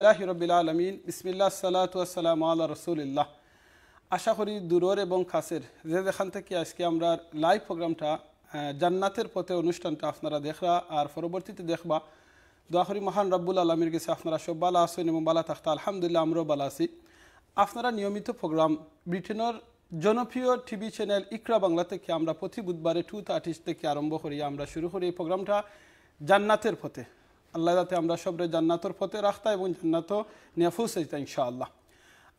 আল্লাহ রবিল আলমিন বিসমিল্লা সালাতাম আল্লাহ রসুলিল্লাহ আশা করি দূরের এবং খাসের যে যেখান থেকে আজকে আমরা লাইভ প্রোগ্রামটা জান্নাতের পথে অনুষ্ঠানটা আপনারা দেখরা আর পরবর্তীতে দেখবা দোয়াহরি মহান রব্বুল আলমীর কাছে আপনারা সব বালা আসেন এবং বালা থাকতা আলহামদুলিল্লাহ আমরাও বালা আছি আপনারা নিয়মিত প্রোগ্রাম ব্রিটেনের জনপ্রিয় টিভি চ্যানেল ইকরা বাংলা থেকে আমরা প্রতি বুধবারে টু থার্টিস থেকে আরম্ভ করি আমরা শুরু করি এই প্রোগ্রামটা জান্নাতের পথে আল্লাহ যাতে আমরা সবরে জান্নাতর পথে রাখতা এবং জান্নাত নিয়ে ফুসাইতা ইনশাআল্লাহ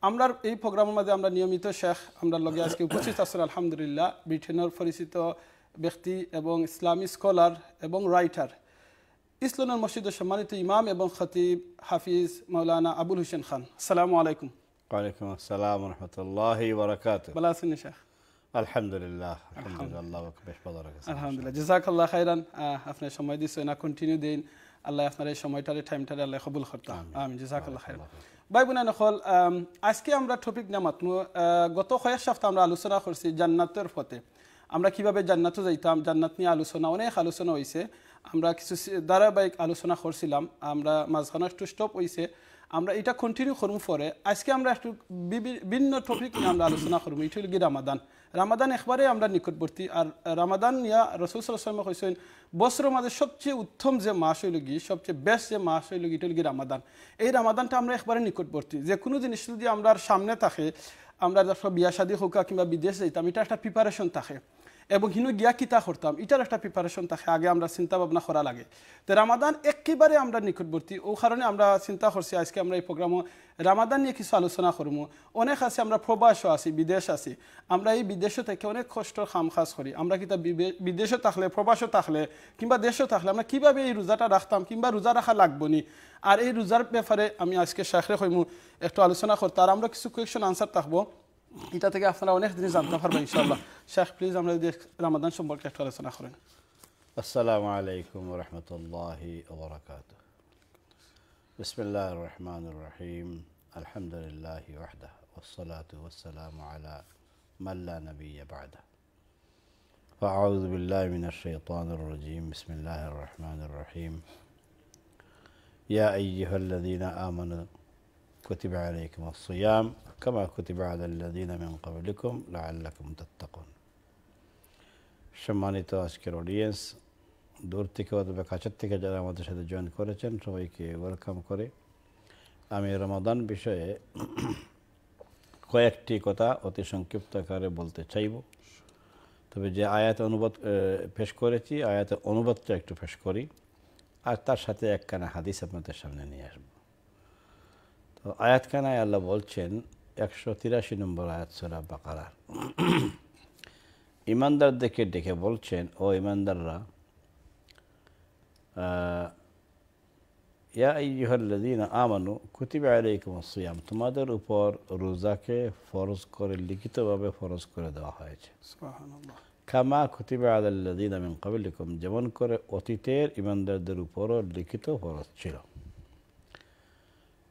আমরা এই প্রোগ্রামের মাঝে আমরা নিয়মিত শেখ আমরা লগে আজকে উপস্থিত আছেন আলহামদুলিল্লাহ ব্রিটেনের পরিচিত ব্যক্তি এবং ইসলামী স্কলার এবং রাইটার ইসলামের মসজিদের সম্মানিত ইমাম এবং খতিব হাফিজ মৌলানা আবুল হুসেন খান আসসালামু আলাইকুম ওয়ালাইকুম আসসালাম রহমতুল্লাহ ভালো আছেন শেখ আলহামদুলিল্লাহ আলহামদুলিল্লাহ আলহামদুলিল্লাহ জাজাকাল্লাহ খাইরান আপনার সময় দিচ্ছেন না কন্টিনিউ দিন আল্লাহ আপনার এই সময়টারে টাইমটারে আল্লাহ কবুল করতে আমি খাই ভাই বোন নকল আজকে আমরা টপিক নামাত গত কয়েক সপ্তাহ আমরা আলোচনা করছি জান্নাতের পথে আমরা কিভাবে জান্নাতও যাইতাম জান্নাত নিয়ে আলোচনা অনেক আলোচনা হয়েছে আমরা কিছু ধারাবাহিক আলোচনা করছিলাম আমরা মাঝখানে একটু স্টপ হয়েছে আমরা এটা কন্টিনিউ করবো পরে আজকে আমরা একটু বিভিন্ন টপিক নিয়ে আমরা আলোচনা করবো এটি হল কি রামাদান রামাদান একবারে আমরা নিকটবর্তী আর রামাদান ইয়া রসুল সাল্লামে হয়েছেন বস্ত্র মাঝে সবচেয়ে উত্তম যে মাস হইল গিয়ে সবচেয়ে বেস্ট যে মাস হইল গিয়ে এটি হল রামাদান এই রামাদানটা আমরা একবারে নিকটবর্তী যে কোনো জিনিস যদি আমরা সামনে থাকে আমরা বিয়া শাদী হোক কিংবা বিদেশ যাইতাম এটা একটা প্রিপারেশন থাকে এবং হিনু গিয়া কিতা করতাম এটার একটা প্রিপারেশন থাকে আগে আমরা চিন্তা ভাবনা করা লাগে তো রামাদান একেবারে আমরা নিকটবর্তী ও কারণে আমরা চিন্তা করছি আজকে আমরা এই প্রোগ্রামও রামাদান নিয়ে কিছু আলোচনা করবো অনেক আছে আমরা প্রবাসও আছি বিদেশ আছি আমরা এই বিদেশও থেকে অনেক কষ্ট খাম খাস করি আমরা কিতা বিদেশও থাকলে প্রবাসও থাকলে কিংবা দেশও থাকলে আমরা কিভাবে এই রোজাটা রাখতাম কিংবা রোজা রাখা লাগবো নি আর এই রোজার ব্যাপারে আমি আজকে শেখরে হইমু একটু আলোচনা করতাম আর আমরা কিছু কোয়েশন আনসার থাকবো এটাতে আপনারা অনেক জিনিস জানতে পারবেন ইনশাআল্লাহ শেখ প্লিজ আমরা যদি রামাদান সম্পর্কে একটু আলোচনা করেন আসসালামু আলাইকুম রহমতুল্লাহ ওবরাকাত بسم الله الرحمن الرحيم الحمد لله وحده والصلاة والسلام على من لا نبي بعده فأعوذ بالله من الشيطان الرجيم بسم الله الرحمن الرحيم يا أيها الذين آمنوا كتب عليكم الصيام كما كتب على الذين من قبلكم لعلكم تتقون সম্মানিত আজকের অডিয়েন্স দূর থেকে অথবা কাছের থেকে যারা আমাদের সাথে জয়েন করেছেন সবাইকে ওয়েলকাম করে আমি রমাদান বিষয়ে কয়েকটি কথা অতি সংক্ষিপ্ত আকারে বলতে চাইব তবে যে আয়াত অনুবাদ পেশ করেছি আয়াতের অনুবাদটা একটু পেশ করি আর তার সাথে একখানা হাদিস আপনাদের সামনে নিয়ে আসবো তো আয়াতখানায় আল্লাহ বলছেন একশো তিরাশি নম্বর আয়াত সোরা বাকারার ইমানদারদেরকে ডেকে বলছেন ও ইমানদাররা ইয়া ইহল্লাদিন আমানু কুতিবা আলাইকুম তোমাদের উপর রোজাকে ফরজ করে লিখিতভাবে ফরজ করে দেওয়া হয়েছে খামা কুতিবা আলাল্লাদিন আমিন কবিলিকুম যেমন করে অতীতের ইমানদারদের উপরও লিখিত ফরজ ছিল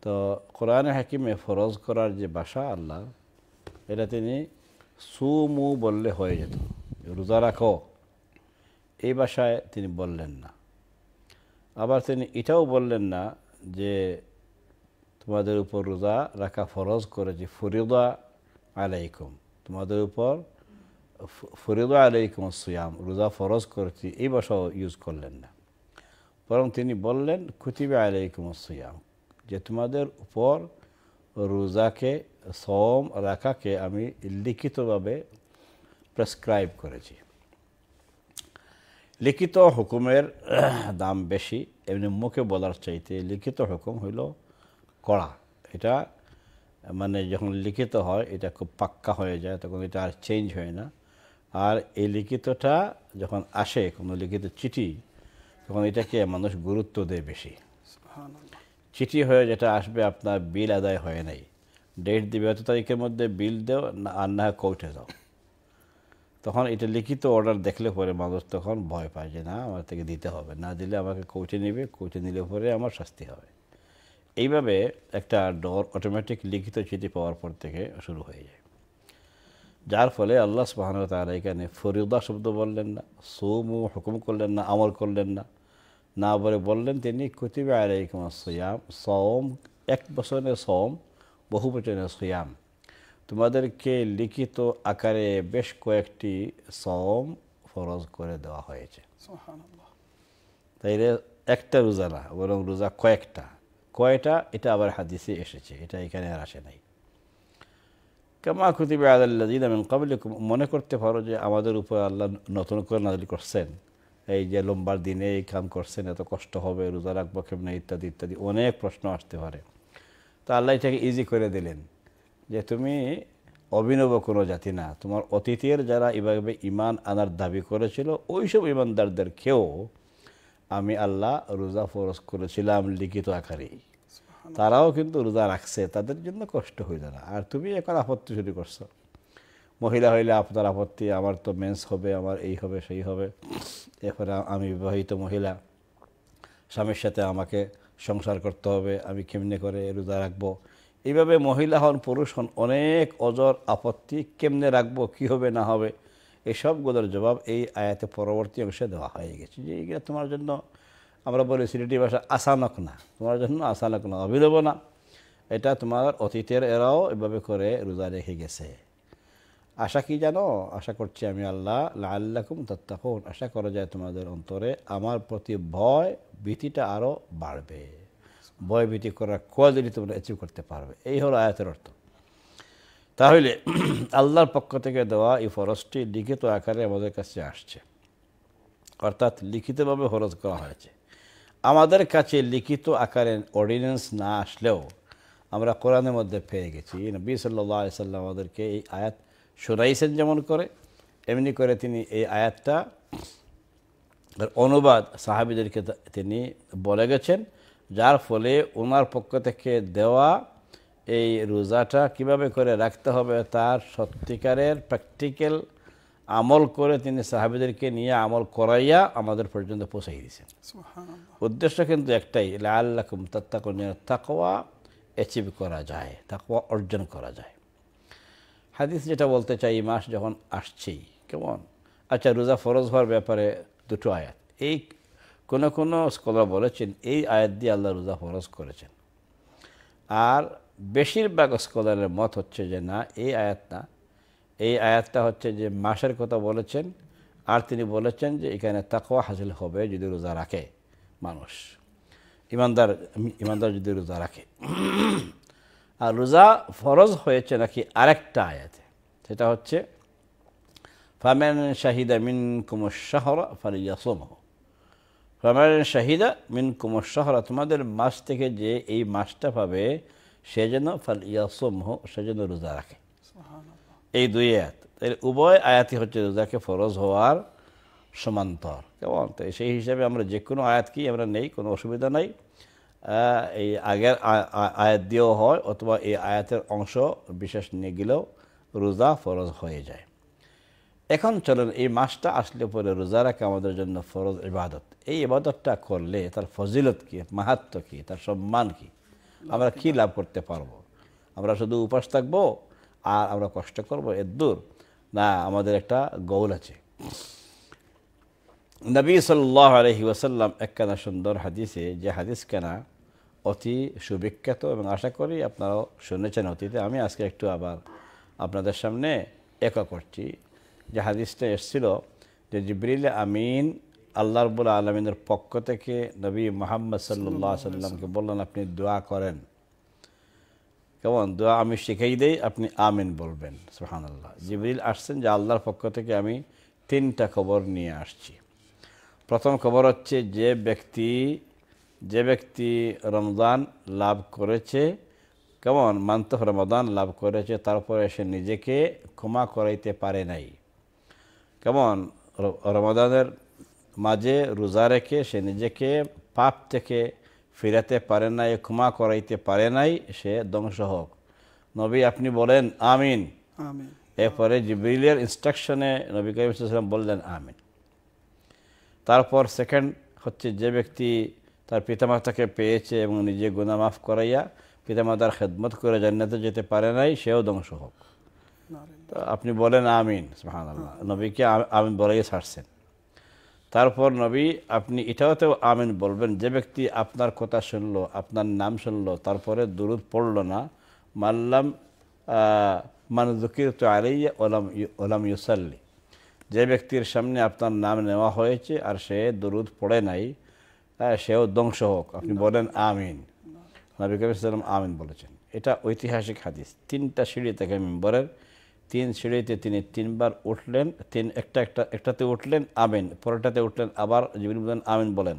তো কোরআনে হাকিমে ফরজ করার যে বাসা আল্লাহ এটা তিনি সুমু বললে হয়ে যেত রোজা রাখো এই বাসায় তিনি বললেন না আবার তিনি এটাও বললেন না যে তোমাদের উপর রোজা রাখা ফরজ করেছি ফরিদা আলাইকুম তোমাদের উপর ফরিদা আলাইকুম সুয়াম রোজা ফরজ করেছি এই বাসাও ইউজ করলেন না বরং তিনি বললেন খুতিবে আলাইকুম সুয়াম যে তোমাদের উপর রোজাকে সম রাখাকে আমি লিখিতভাবে প্রেসক্রাইব করেছি লিখিত হুকুমের দাম বেশি এমনি মুখে বলার চাইতে লিখিত হুকুম হইল কড়া এটা মানে যখন লিখিত হয় এটা খুব পাক্কা হয়ে যায় তখন এটা আর চেঞ্জ হয় না আর এই লিখিতটা যখন আসে কোনো লিখিত চিঠি তখন এটাকে মানুষ গুরুত্ব দেয় বেশি চিঠি হয়ে যেটা আসবে আপনার বিল আদায় হয় নাই ডেট দিবে এত তারিখের মধ্যে বিল দেও আর না কোর্টে যাও তখন এটা লিখিত অর্ডার দেখলে পরে মানুষ তখন ভয় পায় যে না আমার থেকে দিতে হবে না দিলে আমাকে কোর্টে নেবে কোর্টে নিলে পরে আমার শাস্তি হবে এইভাবে একটা ডর অটোমেটিক লিখিত চিঠি পাওয়ার পর থেকে শুরু হয়ে যায় যার ফলে আল্লাহ সুবাহন তারা এখানে ফরিদা শব্দ বললেন না সোমু হুকুম করলেন না আমল করলেন না না বলে বললেন তিনি কুতিবে আলাইকুম সৈয়াম সওম এক বছরের সওম বহু বছরের সয়াম তোমাদেরকে লিখিত আকারে বেশ কয়েকটি সওম ফরজ করে দেওয়া হয়েছে তাইলে একটা রোজা না বরং রোজা কয়েকটা কয়টা এটা আবার হাদিসে এসেছে এটা এখানে আর আসে নাই কেমা খুতিবে আদাল্লাদিন মনে করতে পারো যে আমাদের উপর আল্লাহ নতুন করে নাজিল করছেন এই যে লম্বার দিনে এই কাম করছেন এত কষ্ট হবে রোজা রাখবো না ইত্যাদি ইত্যাদি অনেক প্রশ্ন আসতে পারে তো আল্লাহ এটাকে ইজি করে দিলেন যে তুমি অভিনব কোনো জাতি না তোমার অতীতের যারা এভাবে ইমান আনার দাবি করেছিল ওইসব ইমানদারদেরকেও আমি আল্লাহ রোজা ফরস করেছিলাম লিখিত আকারে তারাও কিন্তু রোজা রাখছে তাদের জন্য কষ্ট হয়ে না আর তুমি এখন আপত্তি শুরু করছো মহিলা হইলে আপনার আপত্তি আমার তো মেন্স হবে আমার এই হবে সেই হবে এখন আমি বিবাহিত মহিলা স্বামীর সাথে আমাকে সংসার করতে হবে আমি কেমনে করে রোজা রাখবো এইভাবে মহিলা হন পুরুষ হন অনেক অজর আপত্তি কেমনে রাখবো কি হবে না হবে এসবগুলোর জবাব এই আয়াতে পরবর্তী অংশে দেওয়া হয়ে গেছে যে এইগুলো তোমার জন্য আমরা বলি সিলেটি ভাষা আচানক না তোমার জন্য আচানক না অভিলব না এটা তোমার অতীতের এরাও এভাবে করে রোজা রেখে গেছে আশা কি জানো আশা করছি আমি আল্লাহ লাল্লাকুম তত্তাকুন আশা করা যায় তোমাদের অন্তরে আমার প্রতি ভয় ভীতিটা আরও বাড়বে ভয় ভীতি করার কোয়ালিটি তোমরা অ্যাচিভ করতে পারবে এই হলো আয়াতের অর্থ তাহলে আল্লাহর পক্ষ থেকে দেওয়া এই ফরজটি লিখিত আকারে আমাদের কাছে আসছে অর্থাৎ লিখিতভাবে ফরজ করা হয়েছে আমাদের কাছে লিখিত আকারে অর্ডিন্যান্স না আসলেও আমরা কোরআনের মধ্যে পেয়ে গেছি নবী সাল্লা সাল্লাম আমাদেরকে এই আয়াত সুরাইসেন যেমন করে এমনি করে তিনি এই আয়াতটা অনুবাদ সাহাবিদেরকে তিনি বলে গেছেন যার ফলে ওনার পক্ষ থেকে দেওয়া এই রোজাটা কিভাবে করে রাখতে হবে তার সত্যিকারের প্র্যাকটিক্যাল আমল করে তিনি সাহাবিদেরকে নিয়ে আমল করাইয়া আমাদের পর্যন্ত পৌঁছাই দিয়েছেন উদ্দেশ্য কিন্তু একটাই লাল্লাকুম তাত্তাকুন তাকওয়া অ্যাচিভ করা যায় তাকওয়া অর্জন করা যায় হাদিস যেটা বলতে চাই এই মাস যখন আসছেই কেমন আচ্ছা রোজা ফরজ হওয়ার ব্যাপারে দুটো আয়াত এই কোনো কোনো স্কলার বলেছেন এই আয়াত দিয়ে আল্লাহ রোজা ফরজ করেছেন আর বেশিরভাগ স্কলারের মত হচ্ছে যে না এই আয়াত না এই আয়াতটা হচ্ছে যে মাসের কথা বলেছেন আর তিনি বলেছেন যে এখানে তাকোয়া হাসিল হবে যদি রোজা রাখে মানুষ ইমানদার ইমানদার যদি রোজা রাখে আর রোজা ফরজ হয়েছে নাকি আরেকটা আয়াতে সেটা হচ্ছে ফামেন শাহিদা মিন কুমোর শাহরা ফালিয়া সোমহ ফামেন শাহিদা মিন কুমোর শাহরা তোমাদের মাস থেকে যে এই মাসটা পাবে সে যেন ফাল ইয়াসমহ সে যেন রোজা রাখে এই দুই আয়াত তাহলে উভয় আয়াতই হচ্ছে রোজাকে ফরজ হওয়ার সমান্তর কেমন তাই সেই হিসাবে আমরা যে কোনো আয়াত কি আমরা নেই কোনো অসুবিধা নাই এই আগের আয়াত দিয়েও হয় অথবা এই আয়াতের অংশ বিশেষ নিয়ে গেলেও রোজা ফরজ হয়ে যায় এখন চলেন এই মাসটা আসলে পরে রোজা রাখে আমাদের জন্য ফরজ ইবাদত এই ইবাদতটা করলে তার ফজিলত কী মাহাত্ম কী তার সম্মান কী আমরা কি লাভ করতে পারবো আমরা শুধু উপাস থাকবো আর আমরা কষ্ট করব এর দূর না আমাদের একটা গৌল আছে নবী সাল্লাহ আলহি ওসাল্লাম একখানা সুন্দর হাদিসে যে হাদিস কেনা অতি সুবিখ্যাত এবং আশা করি আপনারাও শুনেছেন অতীতে আমি আজকে একটু আবার আপনাদের সামনে একা করছি যে হাদিসটা এসছিল যে জিবরিল আমিন আল্লাহ রবুল আলমিনের পক্ষ থেকে নবী মোহাম্মদ সাল্লাহ সাল্লামকে বললেন আপনি দোয়া করেন কেমন দোয়া আমি শিখেই দেই আপনি আমিন বলবেন সোহান আল্লাহ জিবরিল আসছেন যে আল্লাহর পক্ষ থেকে আমি তিনটা খবর নিয়ে আসছি প্রথম খবর হচ্ছে যে ব্যক্তি যে ব্যক্তি রমজান লাভ করেছে কেমন মান্ত রমদান লাভ করেছে তারপরে সে নিজেকে ক্ষমা করাইতে পারে নাই কেমন রমদানের মাঝে রোজা রেখে সে নিজেকে পাপ থেকে ফিরাতে পারে নাই ক্ষমা করাইতে পারে নাই সে ধ্বংস হোক নবী আপনি বলেন আমিন এরপরে জিবরিলের ইনস্ট্রাকশনে নবী করিম বললেন আমিন তারপর সেকেন্ড হচ্ছে যে ব্যক্তি তার পিতামাতাকে পেয়েছে এবং নিজে গুণা মাফ করাইয়া পিতামাতার খেদমত করে জান্নাতে যেতে পারে নাই সেও ধ্বংস হোক আপনি বলেন আমিন হ্যাঁ। নবীকে আমিন বলাই ছাড়ছেন তারপর নবী আপনি এটাও আমিন বলবেন যে ব্যক্তি আপনার কথা শুনলো আপনার নাম শুনলো তারপরে দূরত পড়ল না মাল্লাম দুঃখিত তো আলাইয়া ওলাম ওলাম ইউসাল্লি যে ব্যক্তির সামনে আপনার নাম নেওয়া হয়েছে আর সে দূরত পড়ে নাই হ্যাঁ সেও ধ্বংস হোক আপনি বলেন আমিন নবী সাল্লাম আমিন বলেছেন এটা ঐতিহাসিক হাদিস তিনটা সিঁড়ি থেকে মেম্বরের তিন সিঁড়িতে তিনি তিনবার উঠলেন তিন একটা একটা একটাতে উঠলেন আমিন পরেরটাতে উঠলেন আবার জীবন বলেন আমিন বলেন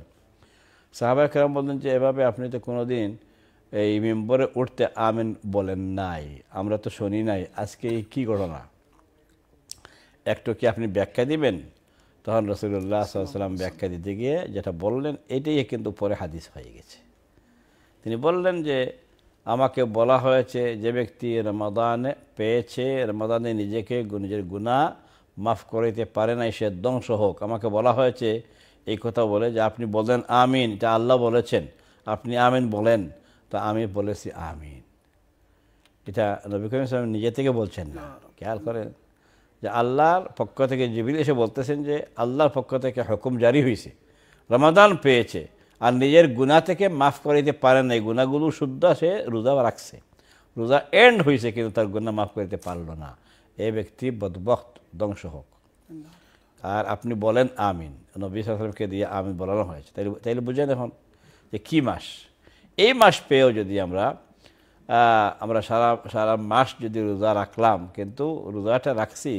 সাহাবাহ কেরাম বলেন যে এভাবে আপনি তো কোনো দিন এই মেম্বরে উঠতে আমিন বলেন নাই আমরা তো শুনি নাই আজকে এই কী ঘটনা একটু কি আপনি ব্যাখ্যা দিবেন তখন রসুল্লাহ সাল্লাম ব্যাখ্যা দিতে গিয়ে যেটা বললেন এটাই কিন্তু পরে হাদিস হয়ে গেছে তিনি বললেন যে আমাকে বলা হয়েছে যে ব্যক্তি রমাদান পেয়েছে রমাদানে নিজেকে নিজের গুণা মাফ করাইতে পারে নাই সে ধ্বংস হোক আমাকে বলা হয়েছে এই কথা বলে যে আপনি বলেন আমিন এটা আল্লাহ বলেছেন আপনি আমিন বলেন তা আমি বলেছি আমিন এটা নবী করিম নিজে থেকে বলছেন না খেয়াল করেন যে আল্লাহর পক্ষ থেকে জিবিল এসে বলতেছেন যে আল্লাহর পক্ষ থেকে হুকুম জারি হয়েছে রমাদান পেয়েছে আর নিজের গুণা থেকে মাফ করে দিতে পারে নাই গুণাগুলো শুদ্ধ সে রোজা রাখছে রোজা এন্ড হয়েছে কিন্তু তার গুণা মাফ করিতে পারল না এ ব্যক্তি বদবক্ত ধ্বংস হোক আর আপনি বলেন আমিন নবী দিয়ে আমিন বলানো হয়েছে তাইলে তাইলে বুঝেন এখন যে কী মাস এই মাস পেয়েও যদি আমরা আমরা সারা সারা মাস যদি রোজা রাখলাম কিন্তু রোজাটা রাখছি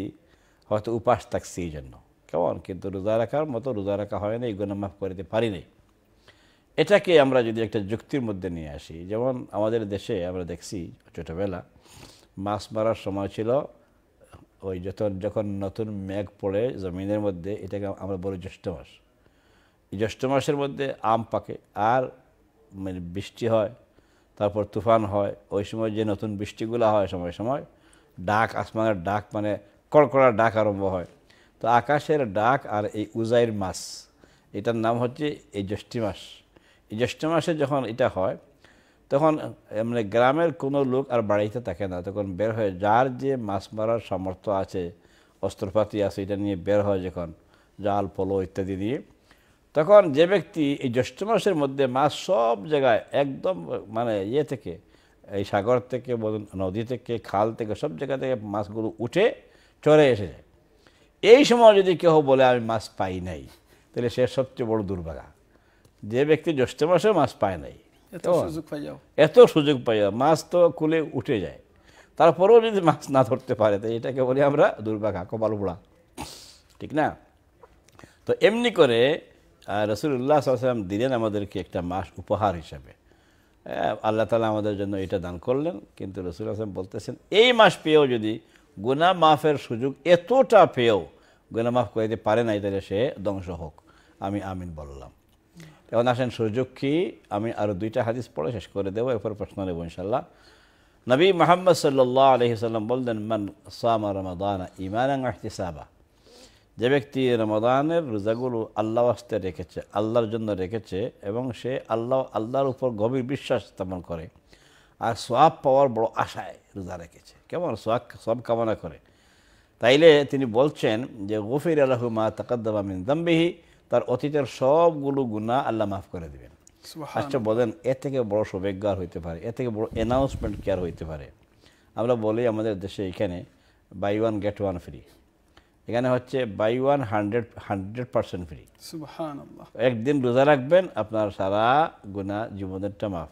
হয়তো উপাস থাকছি এই জন্য কেমন কিন্তু রোজা রাখার মতো রোজা রাখা হয় না এই গুণা মাফ করিতে পারি নাই এটাকে আমরা যদি একটা যুক্তির মধ্যে নিয়ে আসি যেমন আমাদের দেশে আমরা দেখছি ছোটোবেলা মাছ মারার সময় ছিল ওই যত যখন নতুন মেঘ পড়ে জমিনের মধ্যে এটাকে আমরা বলি জ্যৈষ্ঠ মাস জ্যৈষ্ঠ মাসের মধ্যে আম পাকে আর মানে বৃষ্টি হয় তারপর তুফান হয় ওই সময় যে নতুন বৃষ্টিগুলো হয় সময় সময় ডাক আসমানের ডাক মানে কড়কড়ার ডাক আরম্ভ হয় তো আকাশের ডাক আর এই উজাইর মাস এটার নাম হচ্ছে এই জ্যৈষ্ঠী মাস এই জ্যৈষ্ঠ মাসে যখন এটা হয় তখন মানে গ্রামের কোনো লোক আর বাড়িতে থাকে না তখন বের হয়ে যার যে মাছ মারার সামর্থ্য আছে অস্ত্রপাতি আছে এটা নিয়ে বের হয় যখন জাল পলো ইত্যাদি দিয়ে তখন যে ব্যক্তি এই জ্যৈষ্ঠ মাসের মধ্যে মাছ সব জায়গায় একদম মানে ইয়ে থেকে এই সাগর থেকে নদী থেকে খাল থেকে সব জায়গা থেকে মাছগুলো উঠে চড়ে এসে যায় এই সময় যদি কেউ বলে আমি মাছ পাই নাই তাহলে সে সবচেয়ে বড় দুর্ভাগা যে ব্যক্তি জ্যৈষ্ঠ মাসে মাছ পায় নাই এত সুযোগ পাই যাও মাছ তো খুলে উঠে যায় তারপরেও যদি মাছ না ধরতে পারে তাই এটাকে বলি আমরা দুর্ভাগা কপাল বুড়া ঠিক না তো এমনি করে রসুল্লাহ সাল্লাম দিলেন আমাদেরকে একটা মাস উপহার হিসাবে হ্যাঁ, আল্লাহ তালা আমাদের জন্য এটা দান করলেন কিন্তু রসুল আসলাম বলতেছেন এই মাস পেয়েও যদি গুনা মাফের সুযোগ এতটা পেয়েও গুনা মাফ করে দিতে পারে নাই তাহলে সে ধ্বংস হোক আমি আমিন বললাম এখন আসেন সুযোগ কি আমি আরও দুইটা হাদিস পড়ে শেষ করে দেবো এরপর প্রশ্ন নেব ইনশাল্লাহ নবী মোহাম্মদ সাল্লাহ আলহি সাল্লাম বললেন মান সামা রমাদানা ইমান সাবা যে ব্যক্তি রমাদানের রোজাগুলো আল্লাহ আসতে রেখেছে আল্লাহর জন্য রেখেছে এবং সে আল্লাহ আল্লাহর উপর গভীর বিশ্বাস স্থাপন করে আর সোয়াব পাওয়ার বড় আশায় রোজা রেখেছে কেমন সোয়াব সব কামনা করে তাইলে তিনি বলছেন যে গফির আল্লাহ মা তাকাদ্দাবা মিন দাম্বিহি তার অতীতের সবগুলো গুণা আল্লাহ মাফ করে দেবেন আচ্ছা বলেন এ থেকে বড় সৌভাগ্য আর হইতে পারে এ থেকে বড় অ্যানাউন্সমেন্ট কেয়ার হইতে পারে আমরা বলি আমাদের দেশে এখানে buy one get one free এখানে হচ্ছে buy one hundred hundred percent free একদিন রোজা রাখবেন আপনার সারা গুণা জীবনেরটা মাফ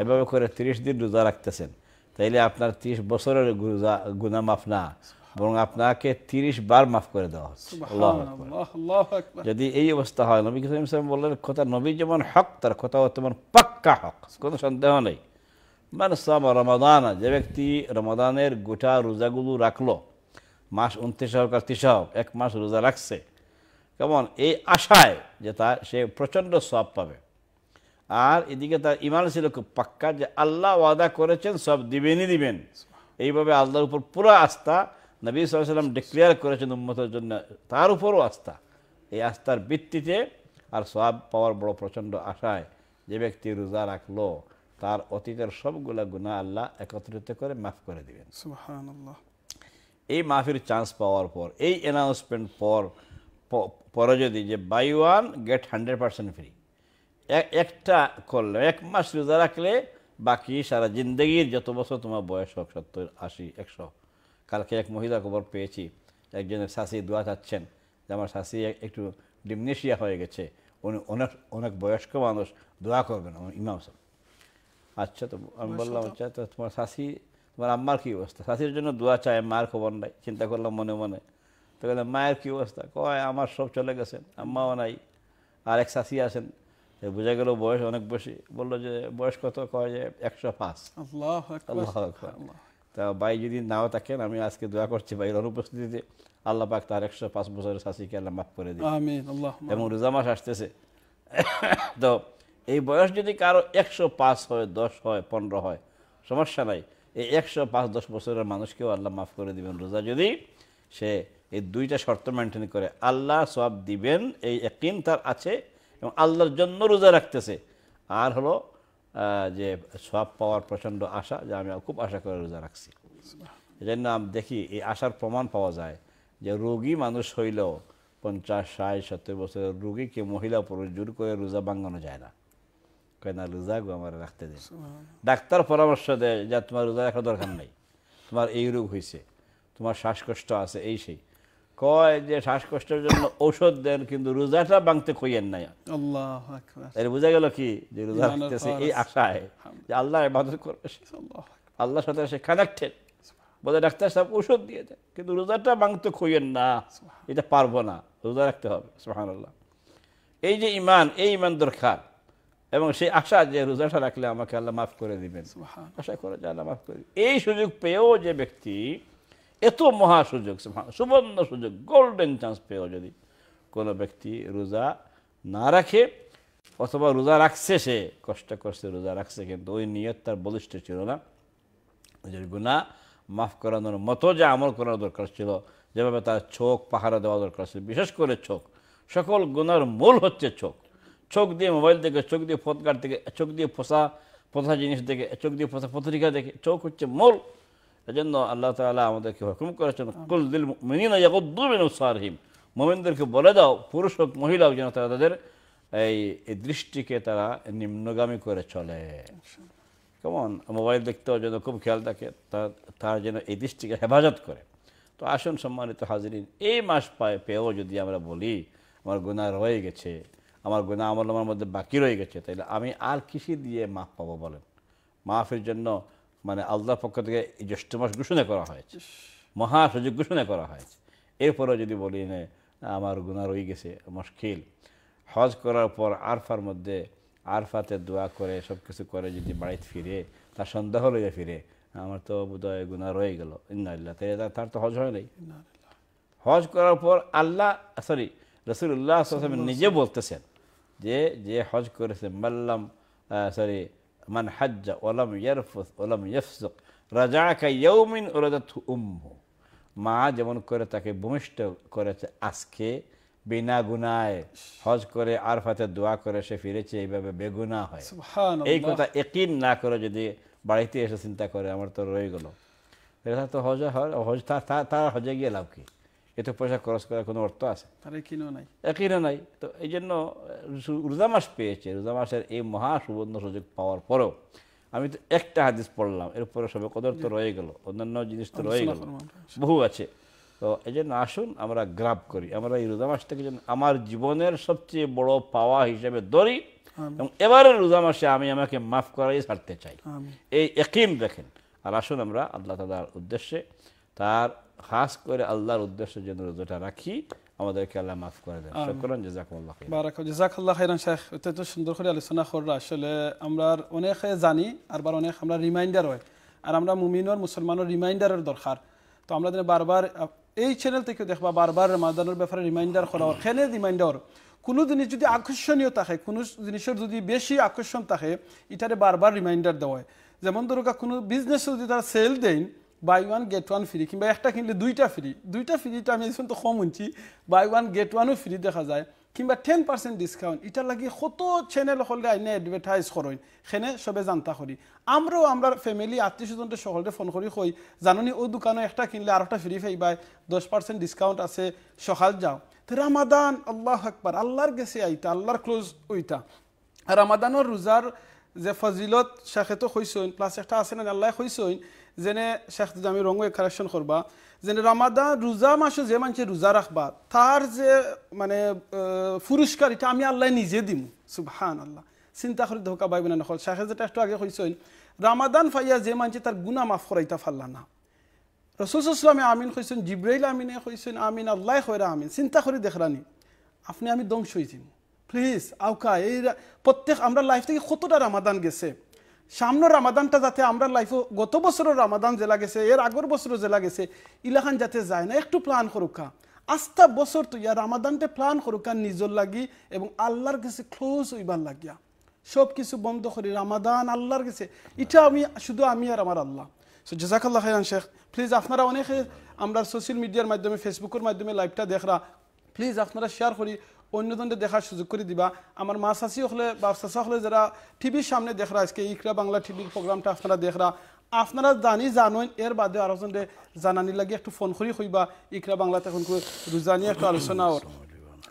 এভাবে করে তিরিশ দিন রোজা রাখতেছেন তাইলে আপনার তিরিশ বছরের গুণা মাফ না বরং আপনাকে তিরিশ বার মাফ করে দেওয়া হচ্ছে যদি এই অবস্থা হয় নবী কিসম ইসলাম বললেন কথা নবী যেমন হক তার কথা তেমন পাক্কা হক কোনো সন্দেহ নেই মানে সাম রমাদান যে ব্যক্তি রমাদানের গোটা রোজাগুলো রাখলো মাস উনত্রিশ হোক আর ত্রিশ হোক এক মাস রোজা রাখছে কেমন এই আশায় যে তার সে প্রচণ্ড সব পাবে আর এদিকে তার ইমান ছিল খুব পাক্কা যে আল্লাহ ওয়াদা করেছেন সব দিবেনই দিবেন এইভাবে আল্লাহর উপর পুরো আস্থা নবী সাল্লাম ডিক্লেয়ার করেছেন উন্মতের জন্য তার উপরও আস্থা এই আস্থার ভিত্তিতে আর সব পাওয়ার বড় প্রচণ্ড আশায় যে ব্যক্তি রোজা রাখলো তার অতীতের সবগুলা গুণা আল্লাহ একত্রিত করে মাফ করে দিবেন সুহান আল্লাহ এই মাফির চান্স পাওয়ার পর এই অ্যানাউন্সমেন্ট পর পরে যদি যে buy one get hundred percent free একটা করলে এক মাস রোজা রাখলে বাকি সারা জিন্দগির যত বছর তোমার বয়স হোক সত্তর আশি একশো কালকে এক মহিলা খবর পেয়েছি একজনের শাশি দোয়া চাচ্ছেন যে আমার শাশি একটু ডিমনেশিয়া হয়ে গেছে উনি অনেক অনেক বয়স্ক মানুষ দোয়া করবেন ইমাম সাহেব আচ্ছা তো আমি বললাম আচ্ছা তো তোমার শাশি তোমার আম্মার কী অবস্থা শাশির জন্য দোয়া চায় মার খবর নাই চিন্তা করলাম মনে মনে তো বলে মায়ের কী অবস্থা কয় আমার সব চলে গেছেন আম্মাও নাই আর এক শাশি আছেন বোঝা গেল বয়স অনেক বেশি বললো যে বয়স কত কয় যে একশো পাঁচ তা ভাই যদি নাও থাকেন আমি আজকে দোয়া করছি ভাইয়ের অনুপস্থিতিতে আল্লাহ পাক তার একশো পাঁচ বছরের শাশিকে আল্লাহ মাফ করে দিই এবং রোজা মাস আসতেছে তো এই বয়স যদি কারো একশো পাঁচ হয় দশ হয় পনেরো হয় সমস্যা নাই এই একশো পাঁচ দশ বছরের মানুষকেও আল্লাহ মাফ করে দিবেন রোজা যদি সে এই দুইটা শর্ত মেনটেন করে আল্লাহ সব দিবেন এই একিন তার আছে এবং আল্লাহর জন্য রোজা রাখতেছে আর হলো যে সব পাওয়ার প্রচণ্ড আশা যে আমি খুব আশা করে রোজা রাখছি এই জন্য আমি দেখি এই আশার প্রমাণ পাওয়া যায় যে রোগী মানুষ হইলেও পঞ্চাশ ষাট সত্তর বছরের রোগীকে মহিলা পুরুষ জোর করে রোজা ভাঙানো যায় না রোজা গো আমার রাখতে ডাক্তার পরামর্শ দেয় যা তোমার রোজা রাখার দরকার নাই তোমার এই রোগ হয়েছে তোমার শ্বাসকষ্ট আছে এই সেই কয় যে শ্বাসকষ্টের জন্য ঔষধ দেন কিন্তু রোজাটা বাংতে কইয়েন নাই এর বোঝা গেল কি যে রোজা রাখতেছে এই আশায় যে আল্লাহ ইবাদত করবে আল্লাহর সাথে সে কানেক্টেড বলে ডাক্তার সাহেব ওষুধ দিয়ে দেন কিন্তু রোজাটা বাংতে খইয়েন না এটা পারবো না রোজা রাখতে হবে সুহান এই যে ইমান এই ইমান দরকার এবং সেই আশা যে রোজাটা রাখলে আমাকে আল্লাহ মাফ করে দিবেন আশা করে যে আল্লাহ মাফ করে এই সুযোগ পেয়েও যে ব্যক্তি এত মহা সুযোগ সুবর্ণ সুযোগ গোল্ডেন চান্স পেয়েও যদি কোনো ব্যক্তি রোজা না রাখে অথবা রোজা রাখছে সে কষ্ট করছে রোজা রাখছে কিন্তু ওই নিয়ত তার বলিষ্ঠ ছিল না নিজের গুণা মাফ করানোর মতো যে আমল করার দরকার ছিল যেভাবে তার চোখ পাহারা দেওয়া দরকার ছিল বিশেষ করে চোখ সকল গুণার মূল হচ্ছে চোখ চোখ দিয়ে মোবাইল দেখে চোখ দিয়ে ফোৎকার দেখে চোখ দিয়ে ফোসা ফোসা জিনিস দেখে চোখ দিয়ে ফোসা পত্রিকা দেখে চোখ হচ্ছে মূল এজন্য আল্লাহ তালা আমাদেরকে হুকুম করেছেন কুল দিল মিনা ইয়াকুদ্দুমিন সারহিম মোমিনদেরকে বলে দাও পুরুষ হোক মহিলা হোক যেন তারা তাদের এই দৃষ্টিকে তারা নিম্নগামী করে চলে কেমন মোবাইল দেখতেও যেন খুব খেয়াল থাকে তার যেন এই দৃষ্টিকে হেফাজত করে তো আসুন সম্মানিত হাজরিন এই মাস পায় পেয়েও যদি আমরা বলি আমার গুণা রয়ে গেছে আমার গুণা আমল আমার মধ্যে বাকি রয়ে গেছে তাইলে আমি আর কিসে দিয়ে মাফ পাবো বলেন মাফের জন্য মানে আল্লাহর পক্ষ থেকে এই জ্যৈষ্ঠ মাস ঘোষণা করা হয়েছে মহাসুযোগ ঘোষণা করা হয়েছে এরপরেও যদি বলি না আমার গুণা রয়ে গেছে মুশকিল হজ করার পর আরফার মধ্যে আরফাতে দোয়া করে সব কিছু করে যদি বাড়িতে ফিরে তার সন্দেহ লইয়া ফিরে আমার তো বোধহয় গুণা রয়ে গেল ইন্নাল্লাহ তাই তার তো হজ হয় নাই হজ করার পর আল্লাহ সরি রসুল্লাহ নিজে বলতেছেন যে যে হজ করেছে মাল্লাম সরি মান হাজ্জা ওলাম ইয়ারফুস ওলাম ইয়ফসুক রাজা কাউমিন উম্মু মা যেমন করে তাকে ভূমিষ্ঠ করেছে আজকে বিনা গুনায় হজ করে আর ফাতে দোয়া করে সে ফিরেছে এইভাবে বেগুনা হয় এই কথা একিন না করে যদি বাড়িতে এসে চিন্তা করে আমার তো রয়ে গেল এটা তো হজ হজ তার হজে গিয়ে লাভ কি এত পয়সা খরচ করার কোনো অর্থ আছে তার কিনো নাই নাই তো এই জন্য রোজা মাস পেয়েছে রোজা মাসের এই মহা সুবর্ণ সুযোগ পাওয়ার পরেও আমি তো একটা হাদিস পড়লাম এরপরে সবে কদর তো রয়ে গেল অন্যান্য জিনিস তো রয়ে গেল বহু আছে তো এই জন্য আসুন আমরা গ্রাপ করি আমরা এই রোজা মাসটাকে থেকে যেন আমার জীবনের সবচেয়ে বড় পাওয়া হিসেবে ধরি এবং এবারে রোজা মাসে আমি আমাকে মাফ করাই ছাড়তে চাই এই একিম দেখেন আর আসুন আমরা আল্লাহ তাদের উদ্দেশ্যে তার খাস করে আল্লাহর উদ্দেশ্যের জন্য রোজাটা রাখি আমাদেরকে আল্লাহ মাফ করে দেন শুকরান জাযাকাল্লাহ খাইরান বারাক জাযাকাল্লাহ খাইরান শেখ অত্যন্ত সুন্দর করে আলোচনা করলা আসলে আমরা অনেকে জানি আরবার অনেক আমরা রিমাইন্ডার হয় আর আমরা মুমিনর মুসলমানের রিমাইন্ডারের দরকার তো আমরা যেন বারবার এই চ্যানেল থেকে দেখবা বারবার রমাদানের ব্যাপারে রিমাইন্ডার করা হয় খেলে রিমাইন্ডার কোনো জিনিস যদি আকর্ষণীয় থাকে কোনো জিনিসের যদি বেশি আকর্ষণ থাকে এটারে বারবার রিমাইন্ডার দেওয়া হয় যেমন ধরো কোনো বিজনেসে যদি তারা সেল দেয় buy one get one free কিংবা একটা কিনলে দুইটা ফ্রি দুইটা ফ্রিটা আমি এখন তো কম উঠছি বাই ওয়ান গেট ওয়ানও ফ্রি দেখা যায় কিংবা টেন পার্সেন্ট ডিসকাউন্ট এটা লাগি কত চ্যানেল হলে আইনে এডভার্টাইজ করেন সেনে সবে জানতা করি আমরাও আমরা ফ্যামিলি আত্মীয় স্বজনদের সকলকে ফোন করি কই জাননি ও দোকানে একটা কিনলে আর একটা ফ্রি পাইবাই দশ পার্সেন্ট ডিসকাউন্ট আছে সকাল যাও রামাদান আল্লাহ আকবার আল্লাহর গেছে আইতা আল্লাহর ক্লোজ ওইটা রামাদানের রোজার যে ফজিলত শেখে তো হইসইন প্লাস একটা আছে না আল্লাহ হইসইন যেনে শেখ যদি আমি রঙ কারেকশন করবা যেনে রামাদা রোজা মাসে যে মানুষে রোজা রাখবা তার যে মানে পুরস্কার এটা আমি আল্লাহ নিজে দিম সুবহান আল্লাহ চিন্তা করে ধোকা পাইবে না নকল শেখে যেটা একটু আগে হয়েছিল রামাদান ফাইয়া যে মানুষে তার গুণা মাফ করাইতা ফাল্লা না রসুল ইসলামে আমিন হয়েছেন জিব্রাইল আমিনে হয়েছেন আমিন আল্লাহ হয়রা আমিন চিন্তা করে দেখরানি আপনি আমি ধ্বংস হয়েছি প্লিজ আউকা এই প্রত্যেক আমরা লাইফ থেকে কতটা রামাদান গেছে সামনের রামাদানটা যাতে আমরা লাইফও গত বছরও রামাদান জেলা গেছে এর আগের বছরও জেলা গেছে ইলাখান যাতে যায় না একটু প্ল্যান করুকা আস্তা বছর তো ইয়া রামাদানটা প্ল্যান করুকা নিজর লাগি এবং আল্লাহর কাছে ক্লোজ হইবার লাগিয়া সব কিছু বন্ধ করি রামাদান আল্লাহর কাছে এটা আমি শুধু আমি আর আমার আল্লাহ সো জাজাকাল্লাহ খায়ান শেখ প্লিজ আপনারা অনেকে আমরা সোশ্যাল মিডিয়ার মাধ্যমে ফেসবুকের মাধ্যমে লাইভটা দেখরা প্লিজ আপনারা শেয়ার করি অন্যজনদের দেখার সুযোগ করে দিবা আমার মা চাষি হলে বা চাষা হলে যারা টিভির সামনে দেখরা আজকে ইকরা বাংলা টিভির প্রোগ্রামটা আপনারা দেখরা আপনারা জানি জানেন এর বাদে আরো জন জানানি লাগে একটু ফোন করি হইবা ইকরা বাংলাতে এখন রুজানি একটু আলোচনা ওর